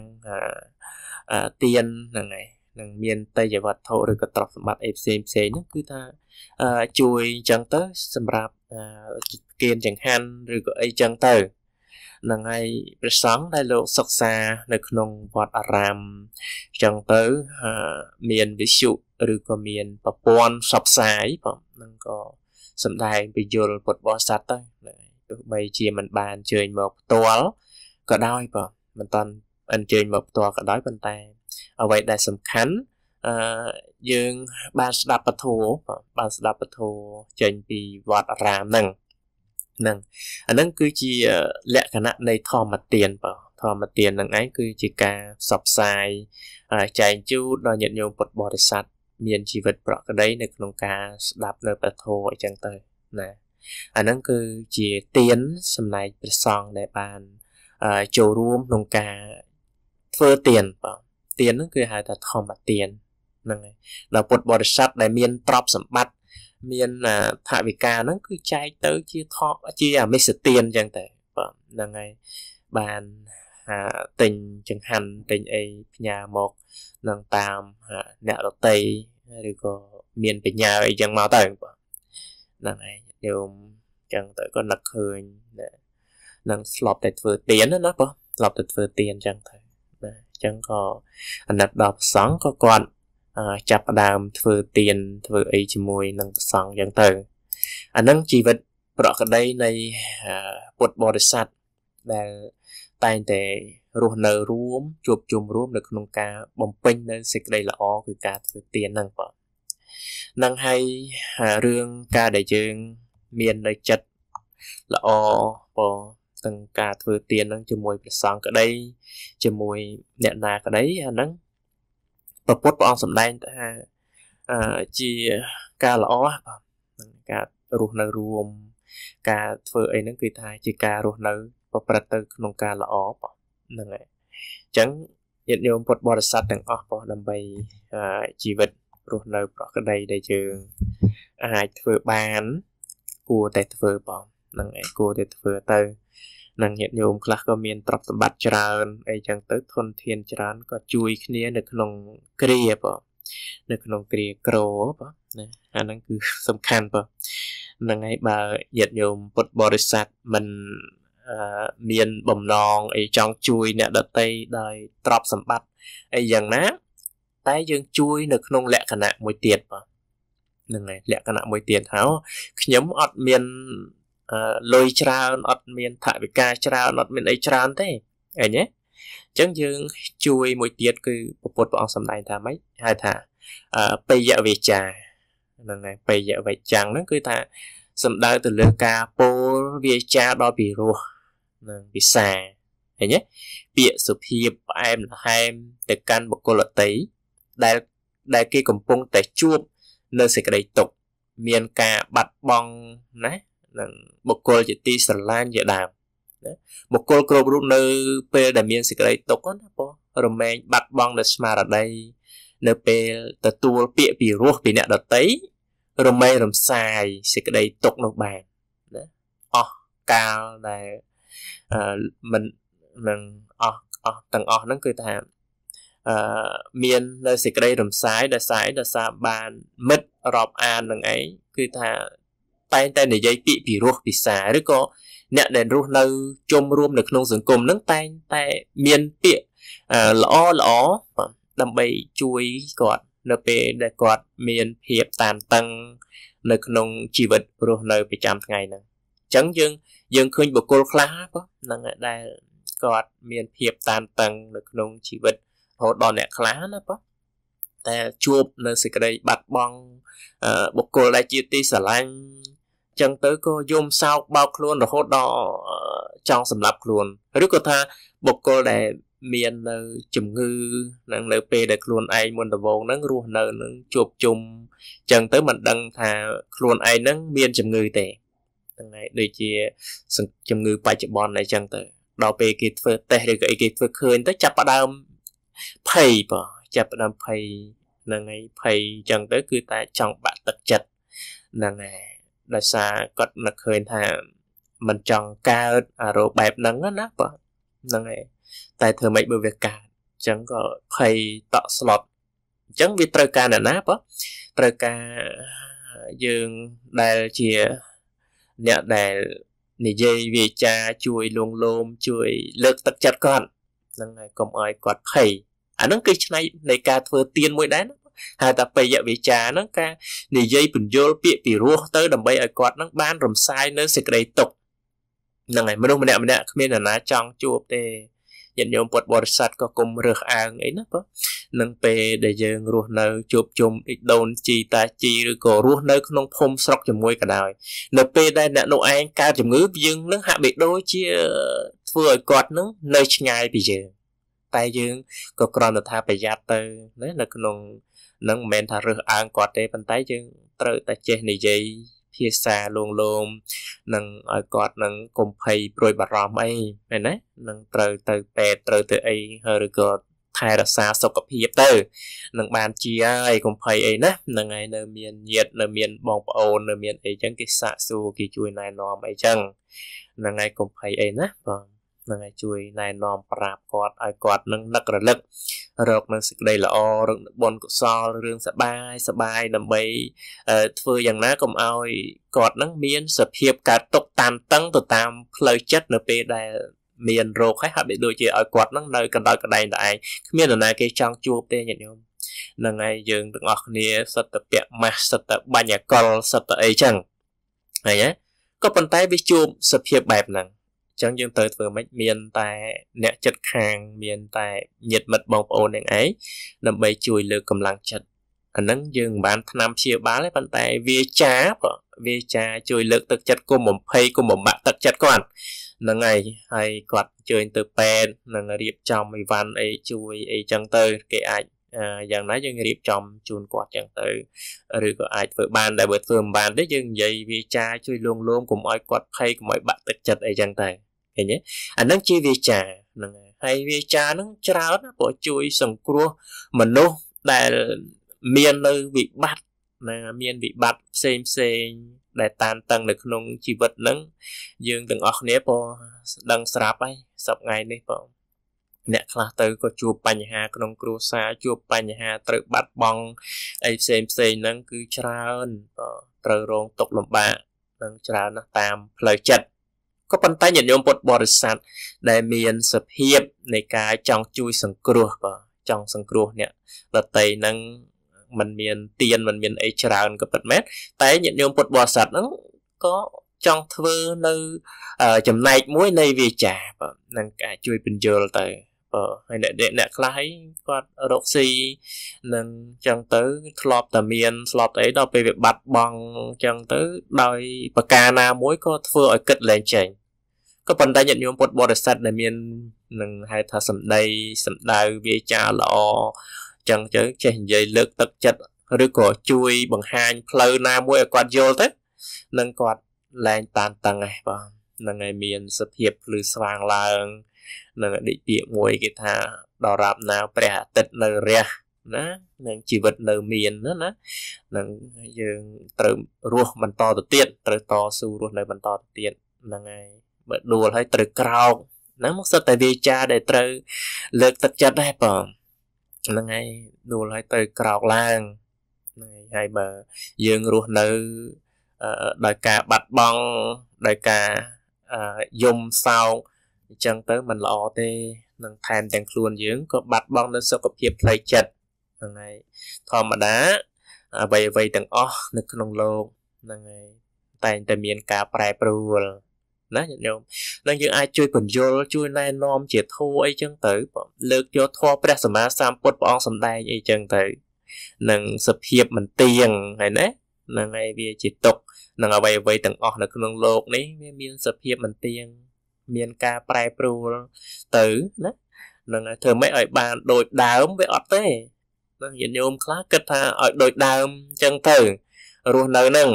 S1: ទៀនហ្នឹងហើយនឹងមានតេយ្យវត្ថុឬក៏ទ្រព្យសម្បត្តិអីផ្សេងផ្សេងហ្នឹងគឺថាជួយអញ្ចឹងទៅ សម្រាប់គៀនចង្ហាន់ឬក៏អីចឹងទៅនឹងហើយព្រះសង្ឃដែលលោកសិក្សា នៅក្នុងវត្តអារាមអញ្ចឹងទៅមានវិសុឬក៏មានប្រព័ន្ធផ្សព្វផ្សាយបងនឹងក៏សំដែងពយលពុទ្ធបរិស័ទទៅទោះបីជាមិនបានជើញមកផ្ទាល់ក៏ដោយបងមិនតាន់អញ្ជើញមកផ្ទាល់ក៏ដោយប៉ុន្តែអ្វីដែលសំខាន់អឺយើងបានស្ដាប់ពធបានស្ដាប់ពធចេញពីវត្តអារាមហ្នឹងហ្នឹងអាហ្នឹងគឺជាលក្ខណៈនៃធម្មទានបាទធម្មទានហ្នឹងឯងគឺជាការផ្សព្វផ្សាយចែងជូនដល់ញាតិញោមពុទ្ធបរិស័ទមានជីវិតប្រក្រតីនៅក្នុងការស្ដាប់នៅពធអញ្ចឹងទៅណាអាហ្នឹងគឺជាទានសម្ដែងព្រះសង្ឃដែលបានចូលរួមក្នុងការធ្វើទានបាទទានហ្នឹងគឺហៅថាធម្មទានហ្នឹងហើយដល់ពុទ្ធបរិស័ទដែលមានទ្រព្យសម្បត្តិមានថាវិការហ្នឹងគឺចែកទៅជាថោជាអមិសទានអញ្ចឹងតែបាទហ្នឹងហើយបានហាទិញចង្ហាន់ទិញអីផ្ញើមកនឹងតាមអ្នករតីឬក៏មានបញ្ញាអីចឹងមកទៅបាទហ្នឹងហើយយោមចឹងទៅក៏នឹកឃើញនឹងស្លាប់តែធ្វើទៀនណាបងស្លាប់តែធ្វើទៀនចឹងទៅចឹងក៏អាណិតដល់ប្រសង់ក៏គាត់ចាប់ផ្ដើមធ្វើទៀនធ្វើអីជាមួយនឹងប្រសង់ចឹងទៅអានឹងជីវិតប្រកដីនៃពុទ្ធបរិស័ទដែលតែងតែរស់នៅ រួមជួបជុំរួម នៅក្នុងការបំពេញនៅសេចក្តីល្អគឺការធ្វើទានហ្នឹងបងនឹងហើយរឿងការដែលយើង មាននៅចិត្តល្អបងទាំងការធ្វើទាននឹងជាមួយព្រះសង្ឃក្តី ជាមួយអ្នកណាក្តីអាហ្នឹងប្រពុតព្រះអង្គសម្ដែងថាជាការល្អហ្នឹងការរស់នៅរួមការធ្វើអីហ្នឹងគឺថាជាការរស់នៅប្រព្រឹត្តទៅ ក្នុងការល្អហ្នឹងហើយអញ្ចឹងញាតិញោមពុទ្ធបរិស័ទទាំងអស់បងដើម្បីជីវិតរស់នៅប្រក្តីដែលយើងអាចធ្វើបាន គួរតែធ្វើបងហ្នឹងឯងគួរតែធ្វើទៅនិងញាតិញោមខ្លះក៏មានទ្រព្យសម្បត្តិច្រើនអីចឹងទៅធនធានច្រើនក៏ជួយគ្នា នៅក្នុងគ្រាបងនៅក្នុងគ្រាក្របងណាអាហ្នឹងគឺសំខាន់បងហ្នឹងហើយបើញាតិញោមពុទ្ធបរិស័ទមិនមានបំណងអីចង់ជួយអ្នកដតីដោយទ្រព្យសម្បត្តិអីយ៉ាងណា តែយើងជួយ នៅ ក្នុងលក្ខណៈមួយទៀតបងហ្នឹងហើយលក្ខណៈមួយទៀតហៅខ្ញុំអត់មានលុយច្រើនអត់មានថវិកាច្រើនអត់មានអីច្រើនទេឃើញទេអញ្ចឹងយើងជួយមួយទៀតគឺពពុទ្ធព្រះអង្គសំដែងថាម៉េចហៅថាបេយវេចាហ្នឹងហើយបេយវេចាំងហ្នឹងគឺថាសំដៅទៅលើការពោលវាចាដល់ពីរោះនិងពិសាឃើញទេពាក្យសុភាពផ្អែមល្ហែមទៅកាន់បុគ្គលដទៃដែលដែលគេកំពុងតែជួបនៅសេចក្តីទុក្ខមានការបាត់បង់ណានឹងបុគ្គលជាទីស្រឡាញ់ជាដើមណាបុគ្គលគ្រប់រូបនៅ ពេលដែលមានសេចក្តីទុក្ខណាបងរមែងបាត់បង់នូវស្មារតី នៅ ពេលទទួលពាក្យពីរោះពីអ្នកដតីរមែងរំសាយសេចក្តីទុក្ខនោះបានណាអស់កាលដែលអឺមិននឹងអស់អស់ទាំងអស់ហ្នឹងគឺថាអឺមាននៅសេចក្តីរំសាយដោយសារដោយសារបានមិត្តរាប់អាននឹងឯងគឺថាតែងតែនិយាយពាក្យពីរោះពិសាឬក៏អ្នកដែលរស់នៅជុំរួមនៅក្នុងសង្គមនឹងតែងតែមានពាក្យល្អល្អដើម្បីជួយគាត់នៅពេលដែលគាត់មានភាពតានតឹងនៅក្នុងជីវិតរស់នៅប្រចាំថ្ងៃហ្នឹងអញ្ចឹងយើងយើងឃើញបុគ្គលខ្លះហ្នឹងដែលគាត់មានភាពតានតឹងនៅក្នុងជីវិតរហូតដល់អ្នកខ្លះណាប៉តែជួបនៅសេចក្តីបាត់បង់បុគ្គលដែលជាទីស្រឡាញ់ចឹងទៅក៏យំសោកបោកខ្លួនរហូតដល់ចង់សម្លាប់ខ្លួនឬក៏ថាបុគ្គលដែលមាននៅជំងឺនឹងនៅពេលដែលខ្លួនឯងមុនដំបូងហ្នឹងរស់នៅនឹងជួបជុំចឹងទៅមិនដឹងថាខ្លួនឯងហ្នឹងមានជំងឺទេហ្នឹងហើយដូចជាជំងឺបច្ចុប្បន្នអីចឹងទៅដល់ពេលគេធ្វើតេស្តឬក៏អីគេធ្វើឃើញទៅចាប់ផ្ដើមភ័យបងចាប់ផ្ដើមភ័យហ្នឹងហើយភ័យចឹងទៅគឺតែចង់បាក់ទឹកចិត្តហ្នឹងហើយដោយសារគាត់មកឃើញថាมันចង់កើតអារោបែបហ្នឹងណាបាទហ្នឹងឯងតែធ្វើម៉េចបើវាកើតអញ្ចឹងក៏ភ័យតក់ slot អញ្ចឹងវាត្រូវការអ្នកណាបាទត្រូវការយើងដែលជាអ្នកដែលនិយាយវាចាជួយលងលោមជួយលើកទឹកចិត្តគាត់ហ្នឹងហើយកុំឲ្យគាត់ភ័យអាហ្នឹងគឺឆ្នៃនៃការធ្វើទៀនមួយដែរណាហៅថាបយវិចារហ្នឹងការនិយាយបញ្យលពាក្យពីរោះទៅដើម្បីឲ្យគាត់ហ្នឹងបានរំសាយនៅសេចក្តីទុកហ្នឹងហើយមនុស្សម្នាក់ម្នាក់គ្មាននរណាចង់ជួបទេញាតិញោមពុទ្ធបរិស័ទក៏គុំរើសអើងអីណាបើនឹងពេលដែលយើងរស់នៅជួបជុំដូចដូនជីតាជីឬក៏រស់នៅក្នុងភូមិស្រុកជាមួយក៏ដោយនៅពេលដែលអ្នកនោះឯងកើតជំងឺយើងនឹងហាក់បីដូចជាធ្វើឲ្យគាត់នឹងនៅឆ្ងាយពីយើងតែយើងក៏គ្រាន់តែថាប្រយ័ត្នទៅណានៅក្នុងនឹងមិនមែនថារើសអើងគាត់ទេប៉ុន្តែយើងត្រូវតែចេះនិយាយភាសាលងលោមនឹងឲ្យគាត់នឹងកុំភ័យព្រួយបារម្ភអីមែនទេនឹងត្រូវទៅពេទ្យត្រូវទៅអីហើយឬក៏ថែរក្សាសុខភាពទៅនឹងបានជាហើយកុំភ័យអីណាហ្នឹងហើយនៅមានញាត នៅមានបងប្អូននៅមានអីចឹងគេសាកសួរគេជួយណែនាំអីចឹងហ្នឹងហើយកុំភ័យអីណាបងនឹងឲ្យជួយណែនាំប្រាប់គាត់ឲ្យគាត់នឹងនឹករលឹករកនឹងសេចក្តីល្អរកបុណ្យកុសលរឿងសបាយសបាយដើម្បីធ្វើយ៉ាងណាកុំឲ្យគាត់នឹងមាន សភាពកើតទុកតានតឹងទៅតាមផ្លូវចិត្តនៅពេលដែល មានរោគហើយហាក់ដូចជាឲ្យគាត់នឹងនៅកណ្ដោចកដែងតែឯងគ្មាននរណាគេចង់ជួបទេញាតិញោមនឹងហើយយើងទាំងអស់គ្នាសិតតពាក់ម៉ាស់សិតតបញ្ញកលសិតតអីចឹងហើយណាក៏ប៉ុន្តែវាជួបសភាពបែបហ្នឹងចឹងយើងត្រូវធ្វើម៉េចមានតែអ្នកចិត្តខាងមានតែញាតិមិត្តបងប្អូននឹងឯងដើម្បីជួយលើកកម្លាំងចិត្តអាហ្នឹងយើងមិនបានឆ្នាំព្យាបាលទេប៉ុន្តែវាចាវាចាជួយលើកទឹកចិត្តគុំបំភ័យគុំបំបាក់ទឹកចិត្តគាត់ហ្នឹងហើយហើយគាត់ជើញទៅពេទ្យនឹងរៀបចំអីវ៉ាន់អីជួយអីចឹងទៅគេអាចយ៉ាងណាយើងរៀបចំជូនគាត់ចឹងទៅឬក៏អាចធ្វើបានតែបើធ្វើមិនបានទេយើងនិយាយវាចាជួយលួងលោមកុំឲ្យគាត់ភ័យកុំឲ្យបាក់ទឹកចិត្តអីចឹងទៅឃើញទេអាហ្នឹងជាវាចាហ្នឹងហើយវាចាហ្នឹងច្រើនពួកជួយសង្គ្រោះមនុស្សដែលមាននៅវិបត្តិណាមានវិបត្តិផ្សេងផ្សេងដែលតានតឹង នៅក្នុងជីវិតហ្នឹងយើងទាំងអស់គ្នាពស្ដឹងស្រាប់ហើយសប្ថ្ងៃនេះបងអ្នកខ្លះទៅក៏ជួបបញ្ហាក្នុងគ្រួសារជួបបញ្ហាត្រូវបាត់បង់អីផ្សេងផ្សេងហ្នឹងគឺច្រើនត្រូវរងទុក្ខលំបាកនឹងច្រើនណាស់តាមផ្លូវចិត្តក៏ប៉ុន្តែញាតិញោមពុទ្ធបរិស័ទដែលមានសភាពនៃការចង់ជួយ សង្គ្រោះបាទចង់សង្គ្រោះអ្នកលតីនឹងมันមានទៀនมันមានអីច្រើនក៏ពិតមែនតែញាតិញោមពុទ្ធបរិស័ទហ្នឹងក៏ចង់ធ្វើនៅចំណែកមួយនៃវាចាបាទនឹងជួយពន្យល់ទៅហើយអ្នកអ្នកខ្លះគាត់រកស៊ីនឹងចឹងទៅធ្លាប់តែមានធ្លាប់តែអីដល់ពេលវាបាត់បង់ចឹងទៅដោយប្រការណាមួយក៏ធ្វើឲ្យគិតលែងចេញក៏ប៉ុន្តែញាតិញោមពុទ្ធបរិស័ទដែលមាននឹងហៅថាសម្ដីសម្ដៅវាចាល្អចឹងទៅចេះនិយាយលើកទឹកចិត្តឬក៏ជួយបង្ហាញផ្លូវណាមួយឲ្យគាត់យល់ទៅនឹងគាត់លែងតានតឹងឯងបាទនឹងឲ្យមានសភាពភ្លឺស្វាងឡើងនឹងអតិពាក្យមួយគេថា ដរាបណាព្រះអាទិត្យនៅរះណានឹងជីវិតនៅមានណាណានឹងយើងត្រូវរស់បន្តទៅទៀតត្រូវតស៊ូរស់នៅបន្តទៅទៀតហ្នឹងហើយបើដួលហើយត្រូវក្រោកហ្នឹងមកសិតតែវាចាដែលត្រូវលើកទឹកចិត្តដែរបងហ្នឹងហើយដួលហើយត្រូវក្រោកឡើងហ្នឹងហើយហើយបើយើងរស់នៅដោយការបាត់បង់ដោយការយំសោកអញ្ចឹងទៅมันល្អទេនឹងថែមទាំងខ្លួនយើងក៏បាត់បង់នូវសុខភាពផ្លូវចិត្តហ្នឹងហើយធម្មតា អ្វីអ្វីទាំងអស់នៅក្នុងโลกហ្នឹងហើយតែងតែមានការប្រែប្រួលណាញាតិញោមនឹងយើងអាចជួយបញ្យលជួយណែនាំជាធัวអីចឹងទៅ លើកយកធัวព្រះសម្មាសម្ពុទ្ធព្រះអង្គសំដែងអីចឹងទៅនឹងសភាពមិនទៀងហើយណាហ្នឹងហើយវាជាទុកនឹងអ្វីអ្វីទាំងអស់នៅក្នុងโลกនេះវាមានសភាពមិនទៀងមានការប្រែប្រួលទៅណានឹងធ្វើម៉េចឲ្យបានដូចដើមវាអត់ទេណាញាតិញោមខ្លះគិតថាឲ្យដូចដើមអញ្ចឹងទៅរស់នៅនឹង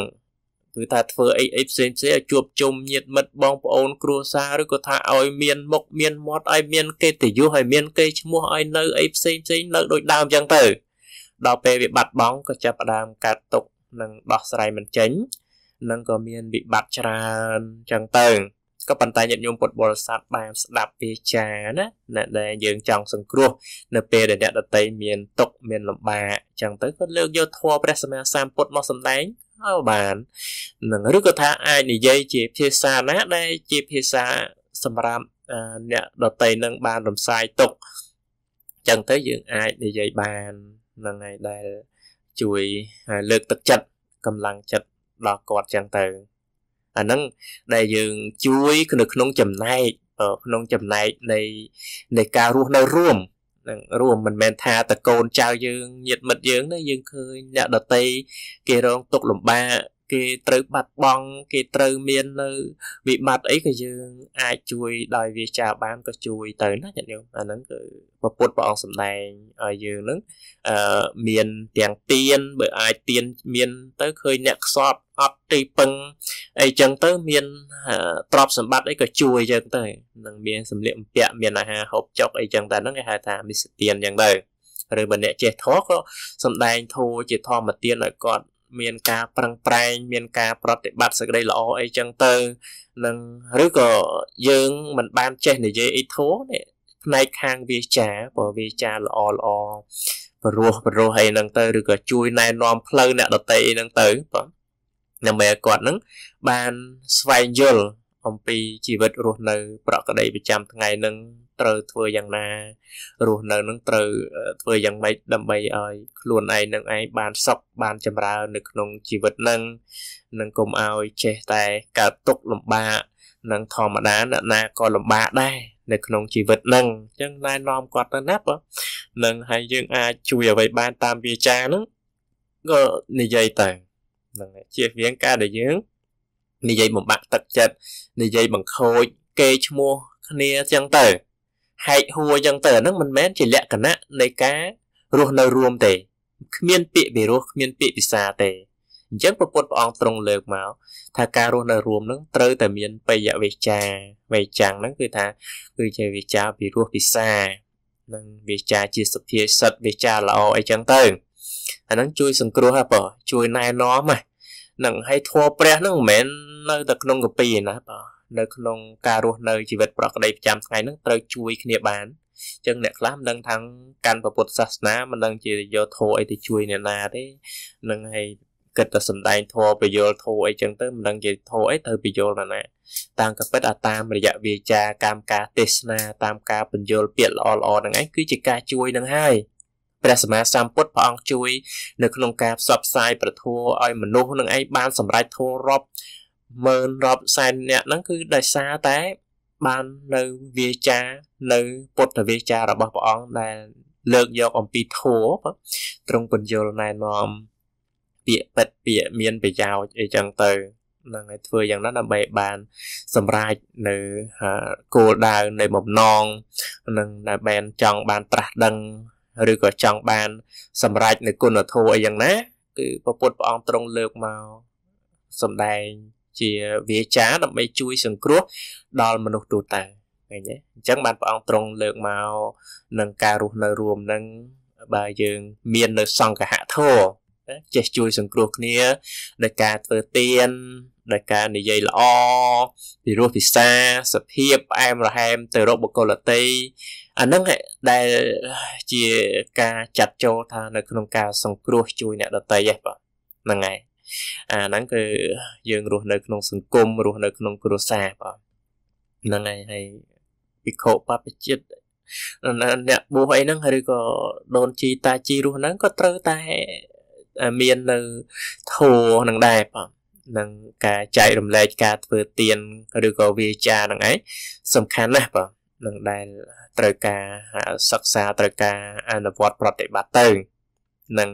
S1: គឺថាធ្វើអីអីផ្សេងផ្សេងឲ្យជួបជុំញាតិមិត្តបងប្អូន គ្រួសារឬក៏ថាឲ្យមានមុខមានមាត់ឲ្យមានកិត្តិយសឲ្យមានកេរ្តិ៍ឈ្មោះឲ្យនៅអីផ្សេងផ្សេងនៅដូចដើមអញ្ចឹងទៅដល់ពេលវាបាត់បង់ក៏ចាប់ផ្ដើម កាត់ទុកនិងដោះស្រាយមិនចេញនឹងក៏មានវិបត្តិច្រើនអញ្ចឹងទៅក៏ប៉ុន្តែញាតិញោមពុទ្ធបរិស័ទបានស្ដាប់វាចាណាណាដែលយើងចង់សង្គ្រោះនៅពេលដែលអ្នកដតីមានទុកមានលំបាកអញ្ចឹងទៅគាត់លើកយកធម៌ព្រះសម្មាសម្ពុទ្ធមកសម្ដែងហើយបាននឹងឬក៏ថាអាចនិយាយជាភាសាណាដែលជាភាសាសម្រាប់អ្នកដតីនឹងបានរំសាយទុកអញ្ចឹងទៅយើងអាចនិយាយបាននឹងឯដែលជួយលើកទឹកចិត្តកម្លាំងចិត្តដល់គាត់អញ្ចឹងទៅអាហ្នឹងដែលយើងជួយនៅក្នុងចំណែកក្នុងចំណែកនៃនៃការរស់នៅរួមនឹងរួមមិនមែនថាតកូនចៅយើងញាតិមិត្តយើងទេយើងឃើញអ្នកដតីគេរងទុកលំបាកគេត្រូវបាត់បង់គេត្រូវមាននៅវិបត្តិអីក៏យើងអាចជួយដោយវាចាបានក៏ជួយទៅណាញាតិញោមអាហ្នឹងគឺពពុទ្ធព្រះអង្គសម្ដែងឲ្យយើងហ្នឹងអឺមានទាំងទៀនបើអាចទៀនមានទៅឃើញអ្នកខ្សត់អត់ទីពឹងអីចឹងទៅមានទ្រព្យសម្បត្តិអីក៏ជួយចឹងទៅនឹងមានសម្លៀកបំពាក់មានអាហារហូបចុកអីចឹងតែហ្នឹងគេហៅថាមិសទៀនចឹងទៅឬបើអ្នកចេះធម៌ក៏សំដែងធម៌ជាធម្មទានឲ្យគាត់មានការប្រឹងប្រែងមានការប្រតិបត្តិសេចក្តីល្អអីចឹងទៅនឹងឬក៏យើងមិនបានចេះនិយាយអីធោះនេះផ្នែកខាងវាចាព្រោះវាចាល្អល្អព្រោះព្រោះអីហ្នឹងទៅឬក៏ជួយណែនាំផ្លូវអ្នកដតីអីហ្នឹងទៅបាទដើម្បីឲ្យគាត់ហ្នឹងបានស្វែងយល់អំពីជីវិត រស់នៅ ប្រកបដោយប្រចាំថ្ងៃហ្នឹងត្រូវធ្វើយ៉ាងណារស់នៅនឹងត្រូវធ្វើយ៉ាងម៉េចដើម្បីឲ្យខ្លួនឯងនឹងឯងបានសុខបានចម្រើននៅក្នុងជីវិតនឹងនឹងកុំឲ្យចេះតែកើតទុក្ខលំបាកនឹងធម្មតាអ្នកណាក៏លំបាកដែរនៅក្នុងជីវិតនឹងអញ្ចឹងណែនាំគាត់ទៅណាបងនឹងហើយយើងអាចជួយអ្វីបានតាមវាចានឹងក៏និយាយទៅនឹងជៀសវាងការដែលយើងនិយាយបំបាក់ទឹកចិត្តនិយាយបង្ខូចគេឈ្មោះគ្នាអញ្ចឹងទៅហែកហួរអញ្ចឹងទៅអានឹងមិនមែនជាលក្ខណៈនៃការរស់នៅរួមទេគ្មានពាក្យពីរោះគ្មានពាក្យពិសាទេអញ្ចឹងព្រះពុទ្ធព្រះអង្គទ្រង់លើកមកថាការរស់នៅរួមនឹងត្រូវតែមានបយវិជាវិចាំងហ្នឹងគឺថាគឺជាវិជាពីរោះពិសា និងវិជាជាសភាសិទ្ធវិជាល្អអីចឹងទៅអាហ្នឹងជួយ សង្គ្រោះហ៎បើជួយណែនាំហ្នឹងហើយធัวព្រះហ្នឹងមិនមែននៅតែក្នុងកពីណាបើនៅក្នុងការរស់នៅជីវិតប្រក្រតីប្រចាំថ្ងៃហ្នឹងត្រូវជួយគ្នាបានចឹងអ្នកខ្លះមិនដឹងថាកាន់ពុទ្ធសាសនាមិនដឹងជាយកធម៌អីទៅជួយអ្នកណាទេនឹងឲ្យគិតតែសំដែងធម៌ពយលធម៌អីចឹងទៅមិនដឹងជាធម៌អីត្រូវពយលណាណាតាមកពិតអាតាមរយៈវាចាកម្មការទេសនាតាមការបញ្យលពាក្យល្អល្អហ្នឹងឯងគឺជាការជួយនឹងហើយព្រះសម្មាសម្ពុទ្ធព្រះអង្គជួយ នៅ ក្នុងការផ្សព្វផ្សាយប្រធัวឲ្យមនុស្សនឹងឯងបានសម្រេចធម៌រាប់ម៉ឺនរាប់សែនអ្នកហ្នឹងគឺដោយសារតែបាននៅវាចានៅ ពុទ្ធវាចារបស់ព្រះអង្គដែលលើកយកអំពីធัวត្រង់ពញ្ញុលណែនាំ ពាក្យពិតពាក្យមានប្រយោជន៍អីចឹងទៅនឹងឲ្យធ្វើយ៉ាងណាដើម្បីបានសម្រេចនៅគោលដៅនៃបំណងនឹងដែលបានចង់បានត្រាស់ដឹង ឬក៏ចង់បាន សម្រេចនៅគុណធម៌អីយ៉ាងណាគឺព្រះពុទ្ធព្រះអង្គទ្រង់លើកមកសម្ដែងជាវាចាដើម្បីជួយសង្គ្រោះដល់មនុស្សទូទៅឃើញទេអញ្ចឹងបានព្រះអង្គទ្រង់លើកមកនឹងការរស់នៅរួមនឹងបើយើងមាននៅសង្ឃហធរចេះជួយសង្គ្រោះគ្នាដោយការធ្វើទានដោយការនិយាយល្អពីរសពិសាសភាពផ្អែមរហែមទៅរកបុគ្គលតីអានឹងដែលជាការចាត់ចូលថា នៅក្នុងការសង្គ្រោះជួយអ្នកដតីហ្នឹងហើយអាហ្នឹងគឺ យើង រស់នៅក្នុង សង្គមរស់នៅក្នុងគ្រួសារបងហ្នឹងហើយហើយពិខុបពជាតិអ្នកបួសអីហ្នឹងឬក៏ដូនជីតាជីរស់ហ្នឹងក៏ត្រូវតែមាននៅធោនឹងដែរបងនឹងការចែករំលែកការធ្វើទៀនឬក៏វាចាហ្នឹងឯងសំខាន់ណាស់បងនឹងដែលត្រូវការសិក្សាត្រូវការអនុវត្តប្រតិបត្តិទៅហ្នឹង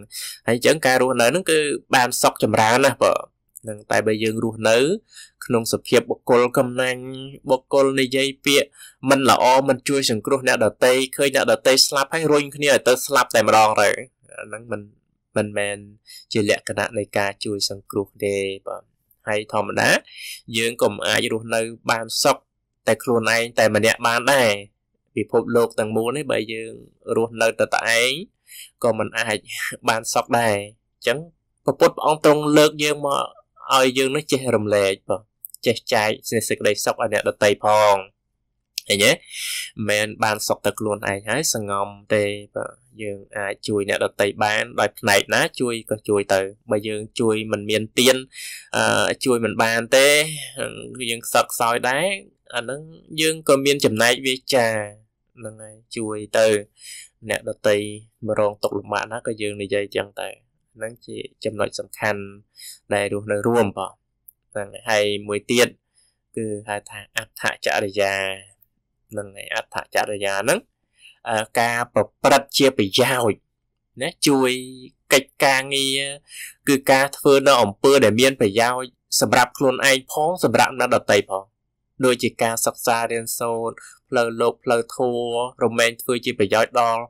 S1: ហើយអញ្ចឹងការរស់នៅហ្នឹងគឺ បានសុខចម្រើនណាស់បើនឹងតែបើយើងរស់នៅ ក្នុងសភាពបុគ្គលកំណាញ់បុគ្គលនិយាយពាក្យមិនល្អមិនជួយសង្គ្រោះអ្នកដតីឃើញអ្នកដតីស្លាប់ហើយរុញគ្នាឲ្យទៅស្លាប់តែម្ដងទៅអាហ្នឹងមិនមិនមែនជាលក្ខណៈនៃការជួយសង្គ្រោះទេបាទហើយធម្មតា យើងក៏មិនអាចរស់នៅ បានសុខតែខ្លួនឯងតែម្នាក់បានដែរពិភពលោកទាំងមូលនេះបើយើងរស់នៅតែតែឯងក៏មិនអាចបានសក់ដែរអញ្ចឹងព្រះពុទ្ធព្រះអង្គទ្រង់លើកយើងមកឲ្យយើងនោះចេះរំលែកបងចេះចែកសេចក្តីសុខឲ្យអ្នកដទៃផងឃើញទេមិនបានសុខតែខ្លួនឯងហើយសង្ងំទេបាទយើងអាចជួយអ្នកដទៃបានដោយផ្នែកណាជួយក៏ជួយទៅបើយើងជួយមិនមានទៀនអឺជួយមិនបានទេយើងខ្សត់ខ្សោយដែរអាហ្នឹងយើងក៏មានចំណែកវាចាហ្នឹងហើយជួយទៅអ្នកដតីមករងទុកលំបាកណាក៏យើងនិយាយចឹងតែហ្នឹងជាចំណុចសំខាន់ដែលរស់នៅរួមបងហ្នឹងហើយមួយទៀតគឺហៅថាអដ្ឋចរិយានឹងអដ្ឋចរិយាហ្នឹងការប្រព្រឹត្តជាប្រយោជន៍ណាជួយកិច្ចការងារគឺការធ្វើនៅអំពើដែលមានប្រយោជន៍សម្រាប់ខ្លួនឯងផងសម្រាប់អ្នកដតីផងដូចជាការសិក្សារៀនសូត្រផ្លូវលោកផ្លូវធម៌រមែងធ្វើជាប្រយោជន៍ដល់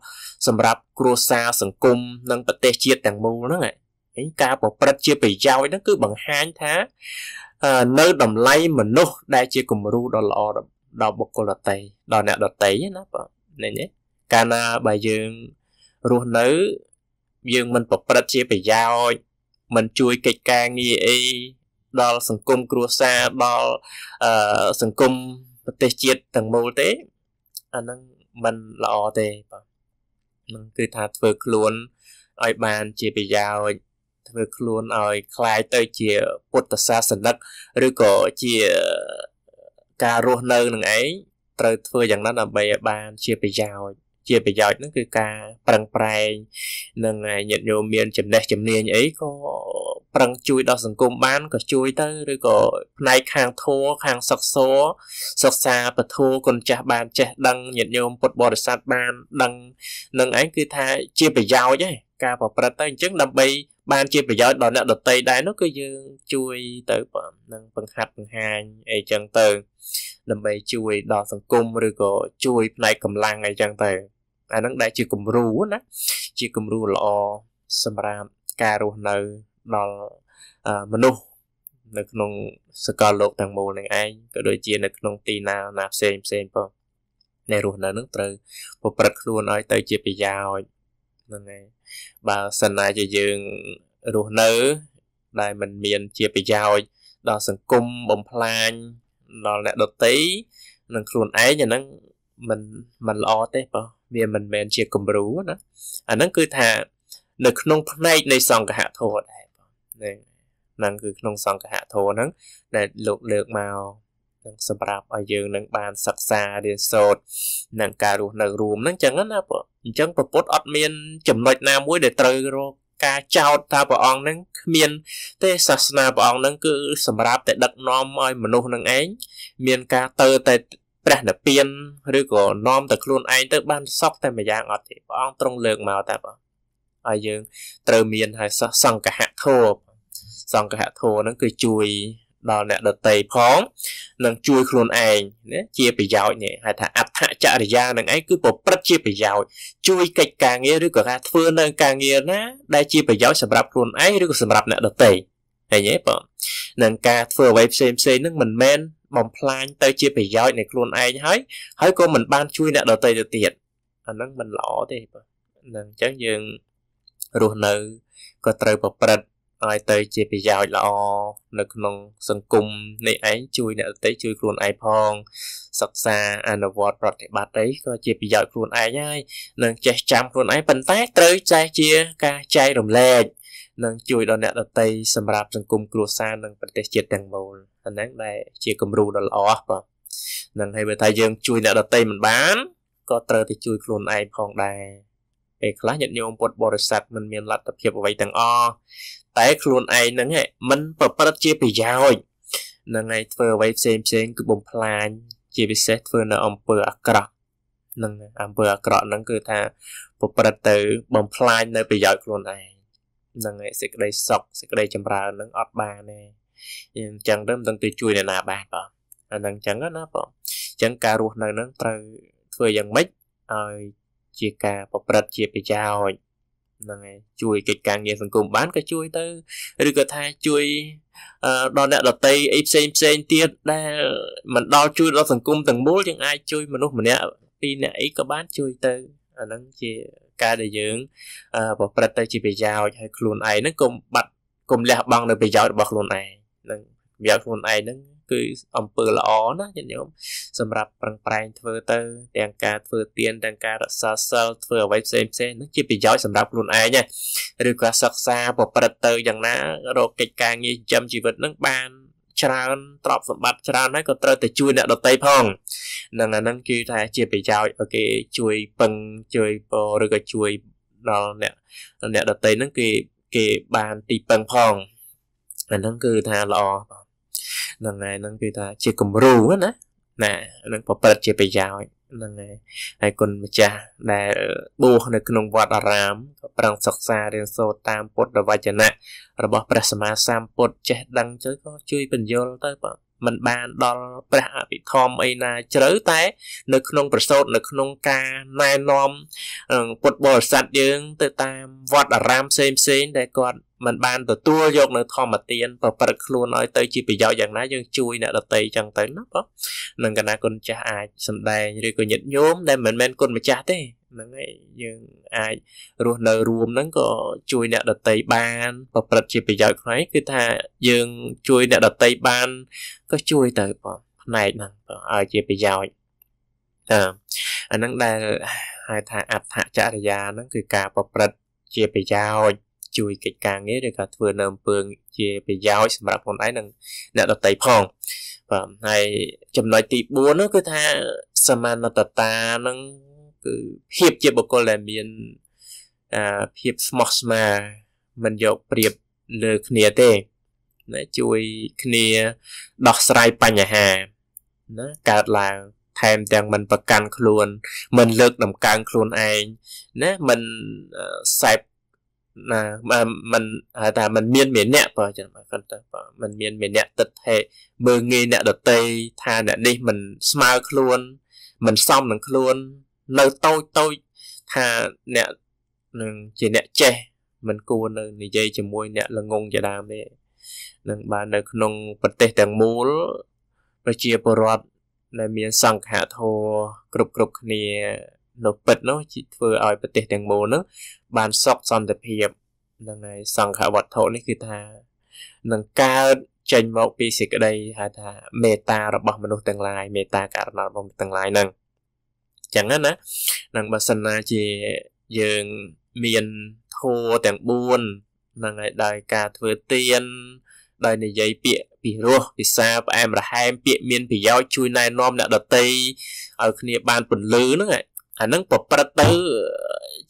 S1: សម្រាប់គ្រួសារសង្គមនិងប្រទេសជាតិទាំងមូលហ្នឹងឯងការប្រព្រឹត្តជាប្រយោជន៍ហ្នឹង គឺបង្ហាញថានៅតម្លៃមនុស្សដែលជាគំរូដ៏ល្អដល់បុគ្គលដទៃដល់អ្នកដទៃណាបងនេះកាលណាបើយើងរស់នៅយើងមិនប្រព្រឹត្តជាប្រយោជន៍មិនជួយកិច្ចការងារអីដល់សង្គមគ្រួសារដល់អឺសង្គមប្រទេសជាតិទាំងមូលទេ អាហ្នឹងมันល្អទេបាទនឹងគឺថាធ្វើខ្លួនឲ្យបានជាប្រយោជន៍ធ្វើខ្លួនឲ្យคล้ายទៅជាពុទ្ធសាសនិក ឬក៏ជាការរស់នៅ នឹងឯងត្រូវធ្វើយ៉ាងណាដើម្បីឲ្យបានជាប្រយោជន៍ជាប្រយោជន៍ហ្នឹងគឺការប្រឹងប្រែងនិងញាតិញោមមានចំណេះជំនាញអីក៏ប្រឹងជួយដល់សង្គមបានក៏ជួយទៅឬក៏ផ្នែកខាងធัวខាងសិក្សាសិក្សាពធัวគុណចាស់បានចេះដឹងញាតិញោមពុទ្ធបរិស័ទបានដឹងនឹងឯងគឺថាជាប្រយោជន៍ឯងការប្រព្រឹត្តទៅអញ្ចឹងដើម្បីបានជាប្រយោជន៍ដល់អ្នកដទៃដែរនោះគឺយើងជួយទៅនឹងបង្ហាត់បង្ហាញអីចឹងទៅដើម្បីជួយដល់សង្គមឬក៏ជួយផ្នែកកម្លាំងអីចឹងទៅអានឹងដែលជាគំរូណាជាគំរូល្អសម្រាប់ការរស់នៅដល់មនុស្សនៅក្នុងសកលលោកទាំងមូលនឹងឯងក៏ដូចជា នៅក្នុង ទីណាណាផ្សេងផ្សេងផងអ្នករស់នៅនឹងត្រូវប្រព្រឹត្តខ្លួនឲ្យទៅជាប្រយោជន៍ហ្នឹងហើយបើសិនណាជាយើងរស់នៅដែលมันមានជាប្រយោជន៍ដល់សង្គមបំផ្លាញដល់អ្នកដទៃនិងខ្លួនឯងអាហ្នឹងมัน มันល្អទេបងវាមិនមែនជាគំរូណាអាហ្នឹងគឺថានៅក្នុងផ្នែកនៃសង្ឃហធម៌ដែរបងហ្នឹងហ្នឹងគឺក្នុងសង្ឃហធម៌ហ្នឹងដែលលោកលើកមកនឹងសម្រាប់ឲ្យយើងនឹងបានសិក្សារៀនសូត្រនឹងការរស់នៅរួមហ្នឹងអញ្ចឹងណាបងអញ្ចឹងប្រពុតអត់មានចំណុចណាមួយដែលត្រូវរកការចោទថាព្រះអង្គនឹងគ្មានទេសាសនាព្រះអង្គនឹងគឺសម្រាប់តែដឹកនាំឲ្យមនុស្សនឹងឯងមានការទៅតែព្រះនិព្វានឬក៏នាំតែខ្លួនឯងទៅបានសក់តែម្យ៉ាងអត់ទេព្រះអង្គទ្រង់លើកមកតែបងហើយយើងត្រូវមានហើយសង្កហធោសង្កហធោហ្នឹងគឺជួយដល់អ្នកដតីផងនឹងជួយខ្លួនឯងណាជាប្រយោជន៍នេះហៅថាអដ្ឋចរិយានឹងឯងគឺប្រព្រឹត្តជាប្រយោជន៍ជួយកិច្ចការងារឬក៏ការធ្វើនៅការងារណាដែលជាប្រយោជន៍សម្រាប់ខ្លួនឯងឬក៏សម្រាប់អ្នកដតីឃើញទេបងនឹងការធ្វើអ្វីផ្សេងផ្សេងនឹងមិនមែនបំផ្លាញទៅជាប្រយោជន៍នៃខ្លួនឯងហើយ ហើយក៏មិនបានជួយអ្នកដទៃទៅទៀតអាហ្នឹងមិនល្អទេបាទហ្នឹងអញ្ចឹងយើងរស់នៅក៏ត្រូវប្រព្រឹត្តឲ្យទៅជាប្រយោជន៍ល្អនៅក្នុងសង្គមនេះឯងជួយអ្នកដទៃជួយខ្លួនឯងផងសិក្សាអនុវត្តប្រតិបត្តិអីក៏ជាប្រយោជន៍ខ្លួនឯងហើយនឹងចេះចាំខ្លួនឯងប៉ុន្តែត្រូវចេះជាការចែករំលែកនិងជួយដល់អ្នកដទៃសម្រាប់សង្គមគ្រួសារនិងប្រទេសជាតិទាំងមូលអាហ្នឹងដែលជាគំរូដ៏ល្អបាទនឹងហើយបើថាយើងជួយអ្នកដទៃមិនបានក៏ត្រូវតែជួយខ្លួនឯងផងដែរពេលខ្លះញាតិញោមពុទ្ធបរិស័ទមិនមានលទ្ធភាពអ្វីទាំងអស់តែខ្លួនឯងហ្នឹងឯងមិនប្រព្រឹត្តជាប្រយោជន៍នឹងឯងធ្វើអ្វីផ្សេងផ្សេងគឺបំផ្លាញជាពិសេសធ្វើនៅអំពើអាក្រក់នឹងអំពើអាក្រក់ហ្នឹងគឺថាប្រព្រឹត្តទៅបំផ្លាញនៅប្រយោជន៍ខ្លួនឯងហ្នឹងឯងសេចក្តីសុខសេចក្តីចម្រើនហ្នឹងអត់បានទេអញ្ចឹងទៅមិនដឹងទៅជួយអ្នកណាបានបងអាហ្នឹងអញ្ចឹងណាបងអញ្ចឹងការរស់នៅហ្នឹងត្រូវធ្វើយ៉ាងម៉េចឲ្យជាការប្រព្រឹត្តជាប្រយោជន៍ហ្នឹងឯងជួយកិច្ចការងារសង្គមបានក៏ជួយទៅឬក៏ថាជួយដល់អ្នកដតីអីផ្សេងផ្សេងទៀតដែលមិនដល់ជួយដល់សង្គមទាំងមូលយើងអាចជួយមនុស្សម្នាក់ពីរអ្នកអីក៏បានជួយទៅអាហ្នឹងជាការដែលយើង ប្រព្រឹត្តទៅជាប្រយោជន៍ឲ្យខ្លួនឯងហ្នឹងកុំបាត់កុំលះបង់នៅប្រយោជន៍របស់ខ្លួនឯងនឹងប្រយោជន៍ខ្លួនឯងហ្នឹងគឺអំពើល្អណាញាតិញោមសម្រាប់ប្រឹងប្រែងធ្វើទៅ ទាំងការធ្វើទានទាំងការរក្សាសិលធ្វើអ្វីផ្សេងផ្សេងនឹងជាប្រយោជន៍សម្រាប់ខ្លួនឯងឬក៏សិក្សាប្រព្រឹត្តទៅយ៉ាងណា រកកិច្ចការងារចិញ្ចឹមជីវិតនឹងបានច្រើនទ្រព្យសម្បត្តិច្រើនហើយក៏ត្រូវតែជួយអ្នកដតីផងនឹងអាហ្នឹងគឺថាជាប្រយោជន៍ឲ្យគេជួយពឹងជួយពឬក៏ជួយដល់អ្នកអ្នកដតីហ្នឹងគេគេបានទីពឹងផងអាហ្នឹងគឺថាល្អហ្នឹងហើយហ្នឹងគឺថាជាគំរូណាណាហ្នឹងប្រព្រឹត្តជាប្រយោជន៍ហ្នឹងហើយហើយគុណម្ចាស់ដែលបួសនៅក្នុងវត្តអារាមក៏ប្រឹងសិក្សារៀនសូត្រតាមពុទ្ធវចនៈរបស់ព្រះសម្មាសម្ពុទ្ធចេះ ដឹងជួយក៏ជួយបញ្យល់ទៅបាទมันបាន ដល់ព្រះអភិធម្មអីណាជ្រៅតែ នៅ ក្នុងប្រសូត នៅក្នុងការណែនាំពុទ្ធបរិស័ទយើង ទៅតាមវត្តអារាមផ្សេងផ្សេងដែលគាត់មិនបានទទួលយកនៅធម្មទានប្រព្រឹត្តខ្លួនឲ្យទៅជាប្រយោជន៍យ៉ាងណាយើងជួយអ្នកដតីចឹងទៅណាបងនឹងកណាគុណចាស់អាចសំដែងឬក៏ញាតញោមដែលមិនមែនគុណម្ចាស់ទេហ្នឹងហើយយើងអាចរស់នៅរួមហ្នឹងក៏ជួយអ្នកដតីបានប្រព្រឹត្តជាប្រយោជន៍ខ្លួនគឺថាយើងជួយអ្នកដតីបានក៏ជួយទៅបងផ្នែកហ្នឹងបងឲ្យជាប្រយោជន៍អាអាហ្នឹងដែលហៅថាអដ្ឋចរិយាហ្នឹងគឺការប្រព្រឹត្តជាប្រយោជន៍ជួយកិច្ចការងារឬក៏ធ្វើនៅអំពើជាប្រយោជន៍សម្រាប់ខ្លួនឯងនិងអ្នកដទៃផងបាទហើយចំណុចទី4នោះគឺថាសមានតតានឹងគឺភាពជាបុគ្គលដែលមានអាភាពស្មោះស្មារមិនយកប្រៀបលើគ្នាទេណាជួយគ្នាដោះស្រាយបញ្ហាណាកើតឡើងថែមទាំងមិនប្រកាន់ខ្លួនមិនលើកតម្កើងខ្លួនឯងណាមិនសែបណាมันថាมันមានមេអ្នកបើចឹងបើគាត់ទៅបើมันមានមេអ្នកទឹកថេមើងងាយអ្នកដតីថាអ្នកនេះมันស្មើខ្លួនมันសមនឹងខ្លួននៅតូចតូចថាអ្នកនឹងជាអ្នកចេះមិនគួរនៅនិយាយជាមួយអ្នកល្ងងជាដើមទេនឹងបាននៅក្នុងប្រទេសទាំងមូល ប្រជាពលរដ្ឋដែលមានសង្ឃៈធម៌គ្រប់គ្រប់គ្នានោះពិតនោះធ្វើឲ្យប្រទេសទាំងមូលនោះបានសុខសន្តិភាព នឹងហើយសង្ឃវត្ថុនេះគឺថានឹងកើតចេញមកពីសេចក្តីហៅថាមេត្តារបស់មនុស្សទាំងឡាយមេត្តាករណីរបស់ទាំងឡាយហ្នឹងចឹងណានឹងបើសិនណាជាយើងមានធัวទាំង4ហ្នឹងហើយដោយការធ្វើទៀនដោយនិយាយពាក្យពីរោះពិសាផ្អែមរហែមពាក្យមានប្រយោជន៍ជួយណែនាំអ្នកដតីឲ្យគ្នាបានពន្លឺហ្នឹងអានឹងប្រព្រឹត្តទៅ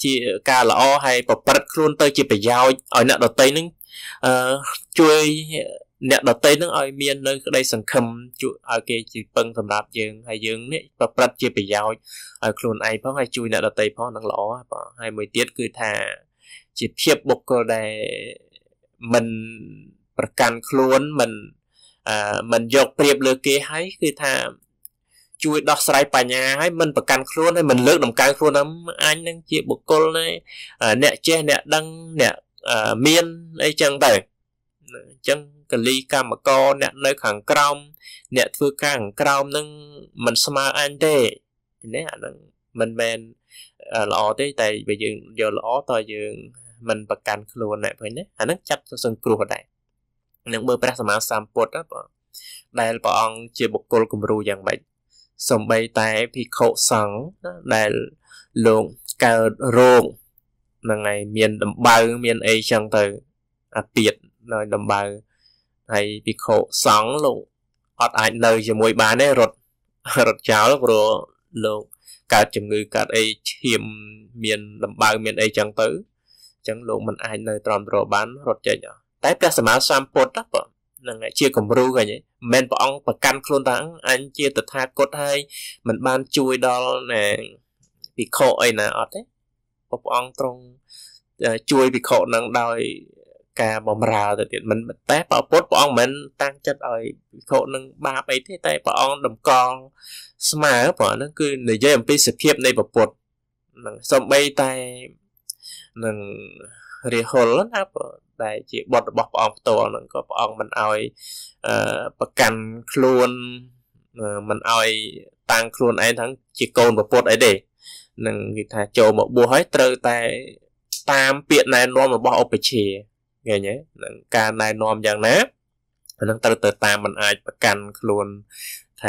S1: ជាការល្អហើយប្រព្រឹត្តខ្លួនទៅជាប្រយោជន៍ឲ្យអ្នកដតីនឹងអឺជួយអ្នកដតីនឹងឲ្យមាននៅក្តីសង្ឃឹមជួយឲ្យគេជិះពឹងសម្រាប់យើងហើយយើងនេះប្រព្រឹត្តជាប្រយោជន៍ឲ្យខ្លួនឯងផងហើយជួយអ្នកដតីផងនឹងល្អបងហើយមួយទៀតគឺថាជាភាពបុគ្គលដែលមិនប្រកាន់ខ្លួនមិនអឺមិនយកប្រៀបលើ គេហើយគឺថាជួយដោះស្រាយបញ្ហាហើយមិនប្រកាន់ខ្លួនហើយមិនលើកដំកើងខ្លួនហ្នឹងអញនឹងជាបុគ្គលណាអ្នកចេះអ្នកដឹងអ្នកមានអីចឹងទៅអញ្ចឹងកលីកម្មករអ្នកនៅខាងក្រោមអ្នកធ្វើការខាងក្រោមនឹងមិនស្មើអញទេណាអានឹងមិនមែនល្អទេតែបើយើងយកល្អតើយើងមិនប្រកាន់ខ្លួនណែព្រោះណាអានឹងចាត់សង្គ្រោះដែរនឹងមើលព្រះសម្មាសម្ពុទ្ធណាបងដែលព្រះអង្គជាបុគ្គលគំរូយ៉ាងម៉េចសំបីតែភិក្ខុសង្ឃដែលលោកកើតរោគហ្នឹងហើយមានដំបៅមានអីចឹងទៅអាពាតនៅដំបៅហើយភិក្ខុសង្ឃលោកអត់អាចនៅ ជាមួយ បានទេរត់រត់ចោលព្រោះលោកកើតជំងឺកើតអីឈាមមានដំបៅមាន អីចឹងទៅអញ្ចឹងលោកមិនអាចនៅទ្រាំទ្របានរត់ចេញតែព្រះសម្មាសម្ពុទ្ធបងនឹងជាគំរូហ្នឹងមិនមែនព្រះអង្គប្រកាន់ខ្លួនថាអញជាតថាគតហើយមិនបានជួយដល់ណាភិក្ខុអីណាអត់ទេព្រះអង្គទ្រង់ជួយភិក្ខុនឹងដោយ ការបំរើទៅទៀតមិនតែព្រះពុទ្ធព្រះអង្គមិនតាំងចិត្តឲ្យភិក្ខុនឹងបាបអីទេតែព្រះអង្គតម្កល់ស្មើព្រោះហ្នឹងគឺនិយាយអំពីសភាពនៃព្រះពុទ្ធនឹងសំបីតែនឹងរាហុលណាដែលជាបុត្ររបស់ព្រះអង្គផ្ទាល់ហ្នឹងក៏ព្រះអង្គមិនអោយប្រកាន់ខ្លួនមិនអោយតាំងខ្លួនឯងថាជាកូនប្រពុតអីទេនឹងគេថាចូលមកបួសហើយត្រូវតែតាមពាក្យណែនាំរបស់ឧបជាឃើញទេនឹងការណែនាំយ៉ាងណាអានឹងត្រូវទៅតាមមិនអាចប្រកាន់ខ្លួន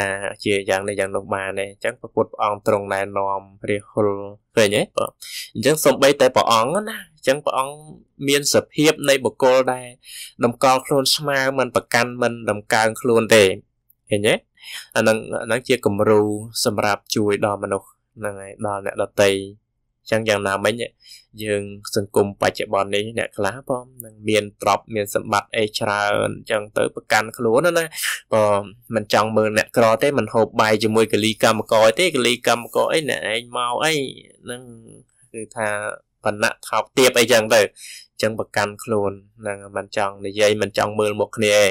S1: ថាជាយ៉ាងនេះយ៉ាងនោះបានទេអញ្ចឹងព្រះពុទ្ធព្រះអង្គទ្រង់ណែនាំរាហុលឃើញទេបាទអញ្ចឹងសំបីតែព្រះអង្គណាចឹងព្រះអង្គមានសភាពនៃបុគ្គលដែលតម្កល់ខ្លួនស្មើមិនប្រកាន់មិនដំកើងខ្លួនទេឃើញទេអានឹងអានឹងជាគំរូសម្រាប់ជួយដល់មនុស្សហ្នឹងហើយដល់អ្នកដតីចឹងយ៉ាងណាមិញយើង សង្គមបច្ចុប្បន្ននេះអ្នកខ្លះបងនឹងមានទ្រព្យមានសម្បត្តិអីច្រើនចឹងទៅប្រកាន់ខ្លួនណាបើមិនចង់មើលអ្នកក្រ ទេមិនហូបបាយជាមួយកលីកម្មករទេកលីកម្មករអីអ្នកឯងមកអីនឹងគឺថាបណ្ណៈថោកទាបអីចឹងទៅអញ្ចឹងប្រកាន់ខ្លួនហ្នឹងมันចង់និយាយมันចង់មើលមុខគ្នាឯង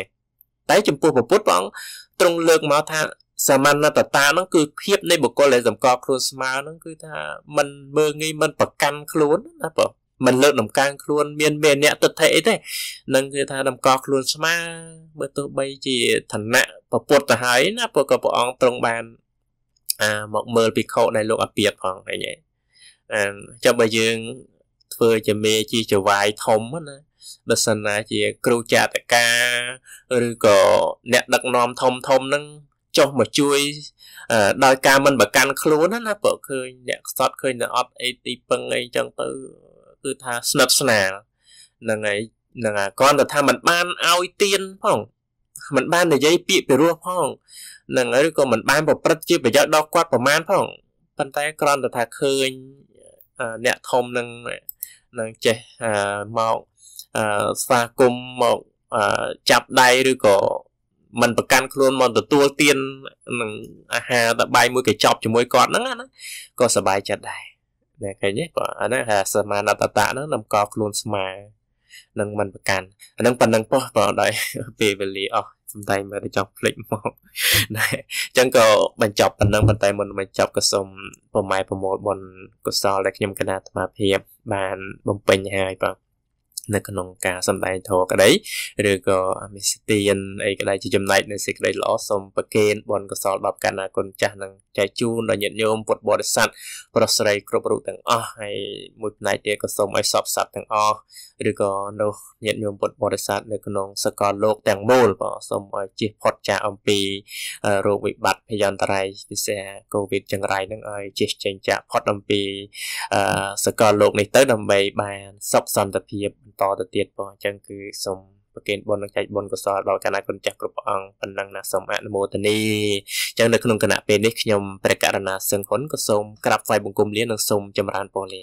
S1: តែចំពោះពុទ្ធព្រះអង្គទ្រង់លើកមកថាសាមញ្ញតតាហ្នឹងគឺភាព នៃបុគ្គលដែលសម្កល់ខ្លួនស្មើហ្នឹងគឺថាมันមើងងាយมันប្រកាន់ខ្លួនណាបងមិនលើកដំកើងខ្លួន មានមេអ្នកទិដ្ឋិអីទេនឹងគឺថាតម្កល់ខ្លួនស្មាបើទោះបីជាឋានៈពពុទ្ធទៅហើយណាព្រោះក៏ព្រះអង្គទ្រង់បានអាមកមើលពិខុនៃលោកអាពាតផងអីហ្នឹងចាំបើយើងធ្វើជាមេជាចវាយធំណាបើសិនណាជាគ្រូចាតការឬក៏អ្នកដឹកនាំធំធំហ្នឹងចុះមកជួយដោយការមិនប្រកាន់ខ្លួនណាណាបើឃើញអ្នកខ្សត់ឃើញនៅអត់អីទីពឹងអីចឹងទៅគឺថាស្និទ្ធស្នាលហ្នឹងហើយហ្នឹងហើយគាត់ទៅថាมันបានឲ្យទៀនផងมันបាននិយាយពាក្យពិរោះផងហ្នឹងហើយឬក៏มันបានប្រព្រឹត្តជាប្រយោជន៍ដល់គាត់ប្រមាណផងប៉ុន្តែគ្រាន់តែថាឃើញអ្នកធំនឹងនឹងចេះមកស្វាគមន៍មកចាប់ដៃឬក៏มันប្រកាន់ខ្លួនមកទទួលទាននឹងអាហារតបាយមួយកញ្ចប់ជាមួយគាត់ហ្នឹងណាក៏សบายចិត្តដែរអ្នកឃើញទេក៏អាហ្នឹងអាសមាណតតៈហ្នឹងតម្កល់ខ្លួនស្មារតីនឹងមិនប្រកាន់អានឹងប៉ុណ្ណឹងប៉ុះបើដល់ពេលវេលាអស់សំដែងមើលទៅចង់ភ្លេចមកណែអញ្ចឹងក៏បញ្ចប់ប៉ុណ្ណឹងប៉ុន្តែមុនបញ្ចប់ក៏សូមប្រម៉ែប្រមូលបុណ្យកុសលដែលខ្ញុំកណាអាត្មាភាព បានបំពេញហើយបាទនៅក្នុងការសំដែងធម៌ក្តីឬក៏មេសទានអីក្តីជាចំណែកនៃសេចក្តីល្អសូមប្រគេនបុណ្យកុសលដល់កណ្ណាគុណចាស់និងចែកជូនដល់ញាតិញោមពុទ្ធបរិស័ទប្រុសស្រីគ្រប់រូបទាំងអស់ហើយមួយផ្នែកទៀតក៏សូមឲ្យសពសត្វទាំងអស់ឬក៏នោះញាតិញោមពុទ្ធបរិស័ទនៅក្នុង សកលលោកទាំងមូលបងសូមឲ្យជៀសផុតចាកអំពីរោគវិបត្តិភយន្តរាយពិសេស COVID ចង្រៃនឹងឲ្យជៀសចេញចាកផុតអំពីសកលលោកនេះទៅដើម្បីបានសុខសន្តិភាពបន្តទៅទៀតបងអញ្ចឹងគឺសូមប្រគេនបុណ្យនិងចែកបុណ្យកុសលដល់គណៈគុណចាស់គ្រប់ព្រះអង្គប៉ុណ្ណឹងណាសូមអនុមោទនាអញ្ចឹងនៅក្នុងគណៈពេលនេះខ្ញុំព្រះករណាសឹងហ៊ុនក៏សូមក្រាបថ្វាយបង្គំលានិងសូមចម្រើនពរលា